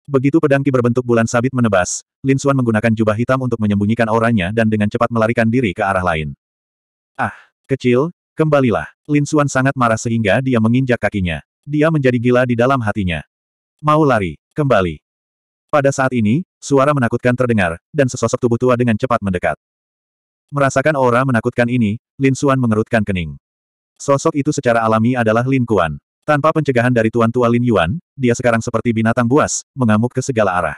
Begitu pedang ki berbentuk bulan sabit menebas, Lin Xuan menggunakan jubah hitam untuk menyembunyikan auranya dan dengan cepat melarikan diri ke arah lain. Ah, kecil, kembalilah. Lin Xuan sangat marah sehingga dia menginjak kakinya. Dia menjadi gila di dalam hatinya. Mau lari, kembali. Pada saat ini, suara menakutkan terdengar, dan sesosok tubuh tua dengan cepat mendekat. Merasakan aura menakutkan ini, Lin Xuan mengerutkan kening. Sosok itu secara alami adalah Lin Kuan. Tanpa pencegahan dari Tuan Tua Lin Yuan, dia sekarang seperti binatang buas, mengamuk ke segala arah.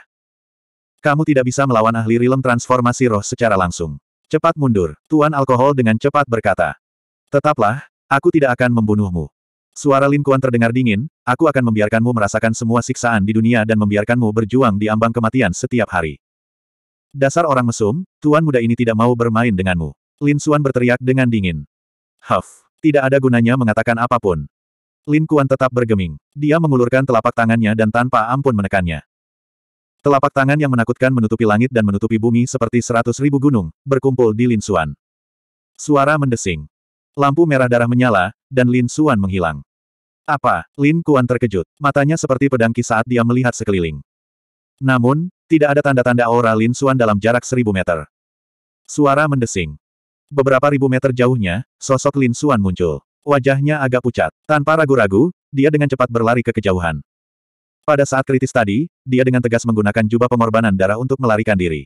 Kamu tidak bisa melawan ahli rilem transformasi roh secara langsung. Cepat mundur, Tuan Alkohol dengan cepat berkata. Tetaplah, aku tidak akan membunuhmu. Suara Lin Kuan terdengar dingin, aku akan membiarkanmu merasakan semua siksaan di dunia dan membiarkanmu berjuang di ambang kematian setiap hari. Dasar orang mesum, Tuan muda ini tidak mau bermain denganmu. Lin Suan berteriak dengan dingin. Huff, tidak ada gunanya mengatakan apapun. Lin Kuan tetap bergeming. Dia mengulurkan telapak tangannya dan tanpa ampun menekannya. Telapak tangan yang menakutkan menutupi langit dan menutupi bumi seperti seratus ribu gunung, berkumpul di Lin Xuan. Suara mendesing. Lampu merah darah menyala, dan Lin Xuan menghilang. Apa? Lin Kuan terkejut. Matanya seperti pedangki saat dia melihat sekeliling. Namun, tidak ada tanda-tanda aura Lin Xuan dalam jarak seribu meter. Suara mendesing. Beberapa ribu meter jauhnya, sosok Lin Xuan muncul. Wajahnya agak pucat. Tanpa ragu-ragu, dia dengan cepat berlari ke kejauhan. Pada saat kritis tadi, dia dengan tegas menggunakan jubah pengorbanan darah untuk melarikan diri.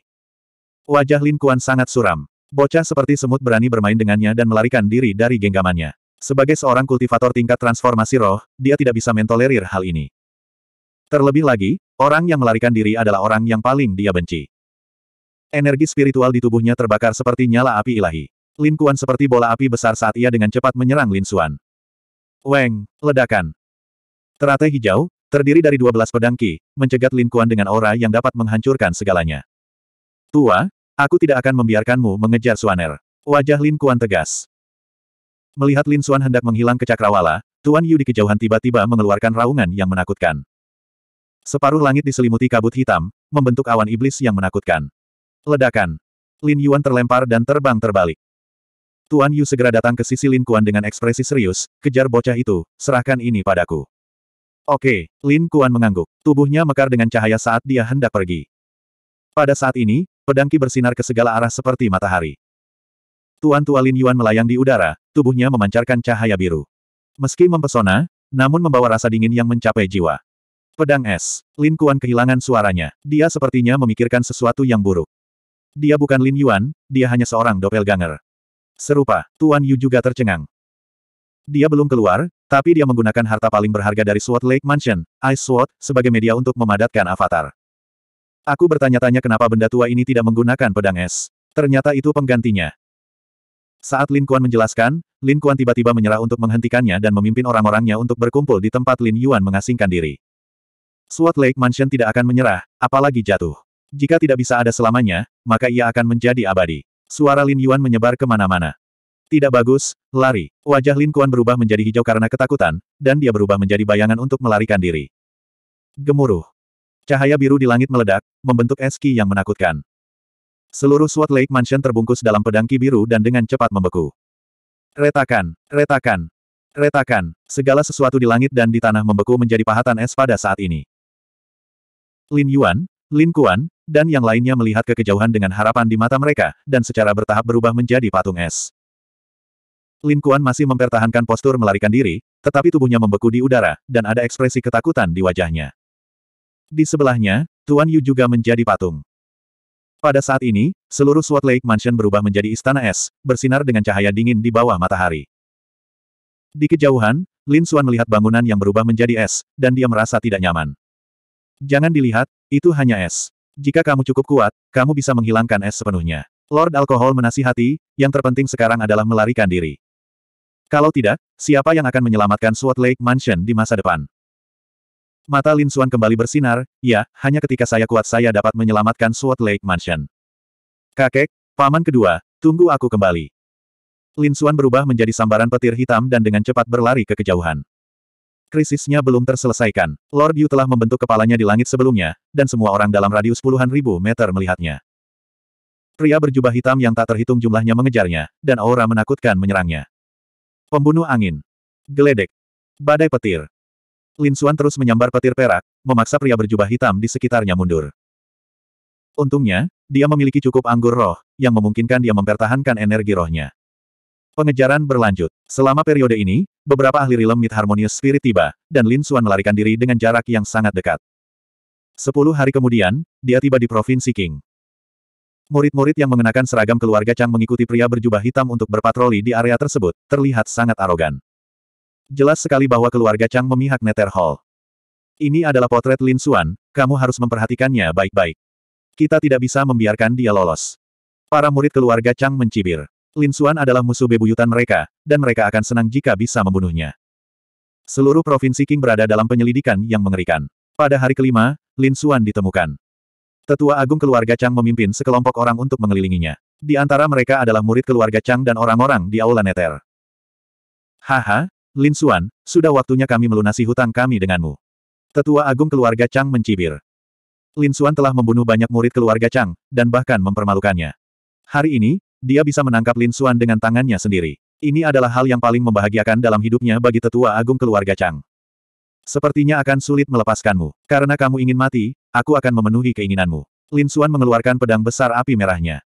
Wajah Lin Kuan sangat suram. Bocah seperti semut berani bermain dengannya dan melarikan diri dari genggamannya. Sebagai seorang kultivator tingkat transformasi roh, dia tidak bisa mentolerir hal ini. Terlebih lagi, orang yang melarikan diri adalah orang yang paling dia benci. Energi spiritual di tubuhnya terbakar seperti nyala api ilahi. Lin Kuan seperti bola api besar saat ia dengan cepat menyerang Lin Xuan. Weng, ledakan. Teratai hijau, terdiri dari 12 pedang Ki, mencegat Lin Kuan dengan aura yang dapat menghancurkan segalanya. Tua, aku tidak akan membiarkanmu mengejar Suaner. Wajah Lin Kuan tegas. Melihat Lin Xuan hendak menghilang ke Cakrawala, Tuan Yu di kejauhan tiba-tiba mengeluarkan raungan yang menakutkan. Separuh langit diselimuti kabut hitam, membentuk awan iblis yang menakutkan. Ledakan. Lin Yuan terlempar dan terbang terbalik. Tuan Yu segera datang ke sisi Lin Kuan dengan ekspresi serius, kejar bocah itu, serahkan ini padaku. Oke, Lin Kuan mengangguk. Tubuhnya mekar dengan cahaya saat dia hendak pergi. Pada saat ini, pedangki bersinar ke segala arah seperti matahari. Tuan Tua Lin Yuan melayang di udara, tubuhnya memancarkan cahaya biru. Meski mempesona, namun membawa rasa dingin yang mencapai jiwa. Pedang es. Lin Kuan kehilangan suaranya. Dia sepertinya memikirkan sesuatu yang buruk. Dia bukan Lin Yuan, dia hanya seorang doppelganger. Serupa, Tuan Yu juga tercengang. Dia belum keluar, tapi dia menggunakan harta paling berharga dari Sword Lake Mansion, Ice Sword, sebagai media untuk memadatkan avatar. Aku bertanya-tanya kenapa benda tua ini tidak menggunakan pedang es. Ternyata itu penggantinya. Saat Lin Kuan menjelaskan, Lin Kuan tiba-tiba menyerah untuk menghentikannya dan memimpin orang-orangnya untuk berkumpul di tempat Lin Yuan mengasingkan diri. Sword Lake Mansion tidak akan menyerah, apalagi jatuh. Jika tidak bisa ada selamanya, maka ia akan menjadi abadi. Suara Lin Yuan menyebar kemana-mana. Tidak bagus, lari. Wajah Lin Kuan berubah menjadi hijau karena ketakutan, dan dia berubah menjadi bayangan untuk melarikan diri. Gemuruh. Cahaya biru di langit meledak, membentuk eski yang menakutkan. Seluruh SWAT Lake Mansion terbungkus dalam pedangki biru dan dengan cepat membeku. Retakan, retakan, retakan, segala sesuatu di langit dan di tanah membeku menjadi pahatan es pada saat ini. Lin Yuan, Lin Kuan, dan yang lainnya melihat ke kejauhan dengan harapan di mata mereka, dan secara bertahap berubah menjadi patung es. Lin Kuan masih mempertahankan postur melarikan diri, tetapi tubuhnya membeku di udara, dan ada ekspresi ketakutan di wajahnya. Di sebelahnya, Tuan Yu juga menjadi patung. Pada saat ini, seluruh Sword Lake Mansion berubah menjadi istana es, bersinar dengan cahaya dingin di bawah matahari. Di kejauhan, Lin Xuan melihat bangunan yang berubah menjadi es, dan dia merasa tidak nyaman. Jangan dilihat, itu hanya es. Jika kamu cukup kuat, kamu bisa menghilangkan es sepenuhnya. Lord Alkohol menasihati, yang terpenting sekarang adalah melarikan diri. Kalau tidak, siapa yang akan menyelamatkan Sword Lake Mansion di masa depan? Mata Lin Xuan kembali bersinar, ya, hanya ketika saya kuat saya dapat menyelamatkan Sword Lake Mansion. Kakek, paman kedua, tunggu aku kembali. Lin Xuan berubah menjadi sambaran petir hitam dan dengan cepat berlari ke kejauhan krisisnya belum terselesaikan. Lord Yu telah membentuk kepalanya di langit sebelumnya, dan semua orang dalam radius puluhan ribu meter melihatnya. Pria berjubah hitam yang tak terhitung jumlahnya mengejarnya, dan aura menakutkan menyerangnya. Pembunuh angin. Geledek. Badai petir. Lin Xuan terus menyambar petir perak, memaksa pria berjubah hitam di sekitarnya mundur. Untungnya, dia memiliki cukup anggur roh, yang memungkinkan dia mempertahankan energi rohnya. Pengejaran berlanjut. Selama periode ini, beberapa ahli rilem Mid Harmonious Spirit tiba, dan Lin Suan melarikan diri dengan jarak yang sangat dekat. Sepuluh hari kemudian, dia tiba di Provinsi King. Murid-murid yang mengenakan seragam keluarga Chang mengikuti pria berjubah hitam untuk berpatroli di area tersebut, terlihat sangat arogan. Jelas sekali bahwa keluarga Chang memihak Nether Hall. Ini adalah potret Lin Suan. kamu harus memperhatikannya baik-baik. Kita tidak bisa membiarkan dia lolos. Para murid keluarga Chang mencibir. Lin Xuan adalah musuh bebuyutan mereka, dan mereka akan senang jika bisa membunuhnya. Seluruh provinsi King berada dalam penyelidikan yang mengerikan. Pada hari kelima, Lin Xuan ditemukan. Tetua Agung keluarga Chang memimpin sekelompok orang untuk mengelilinginya. Di antara mereka adalah murid keluarga Chang dan orang-orang di Aula Neter. Haha, Lin Xuan, sudah waktunya kami melunasi hutang kami denganmu. Tetua Agung keluarga Chang mencibir. Lin Xuan telah membunuh banyak murid keluarga Chang, dan bahkan mempermalukannya. Hari ini, dia bisa menangkap Lin Suan dengan tangannya sendiri. Ini adalah hal yang paling membahagiakan dalam hidupnya bagi tetua agung keluarga Chang. Sepertinya akan sulit melepaskanmu. Karena kamu ingin mati, aku akan memenuhi keinginanmu. Lin Suan mengeluarkan pedang besar api merahnya.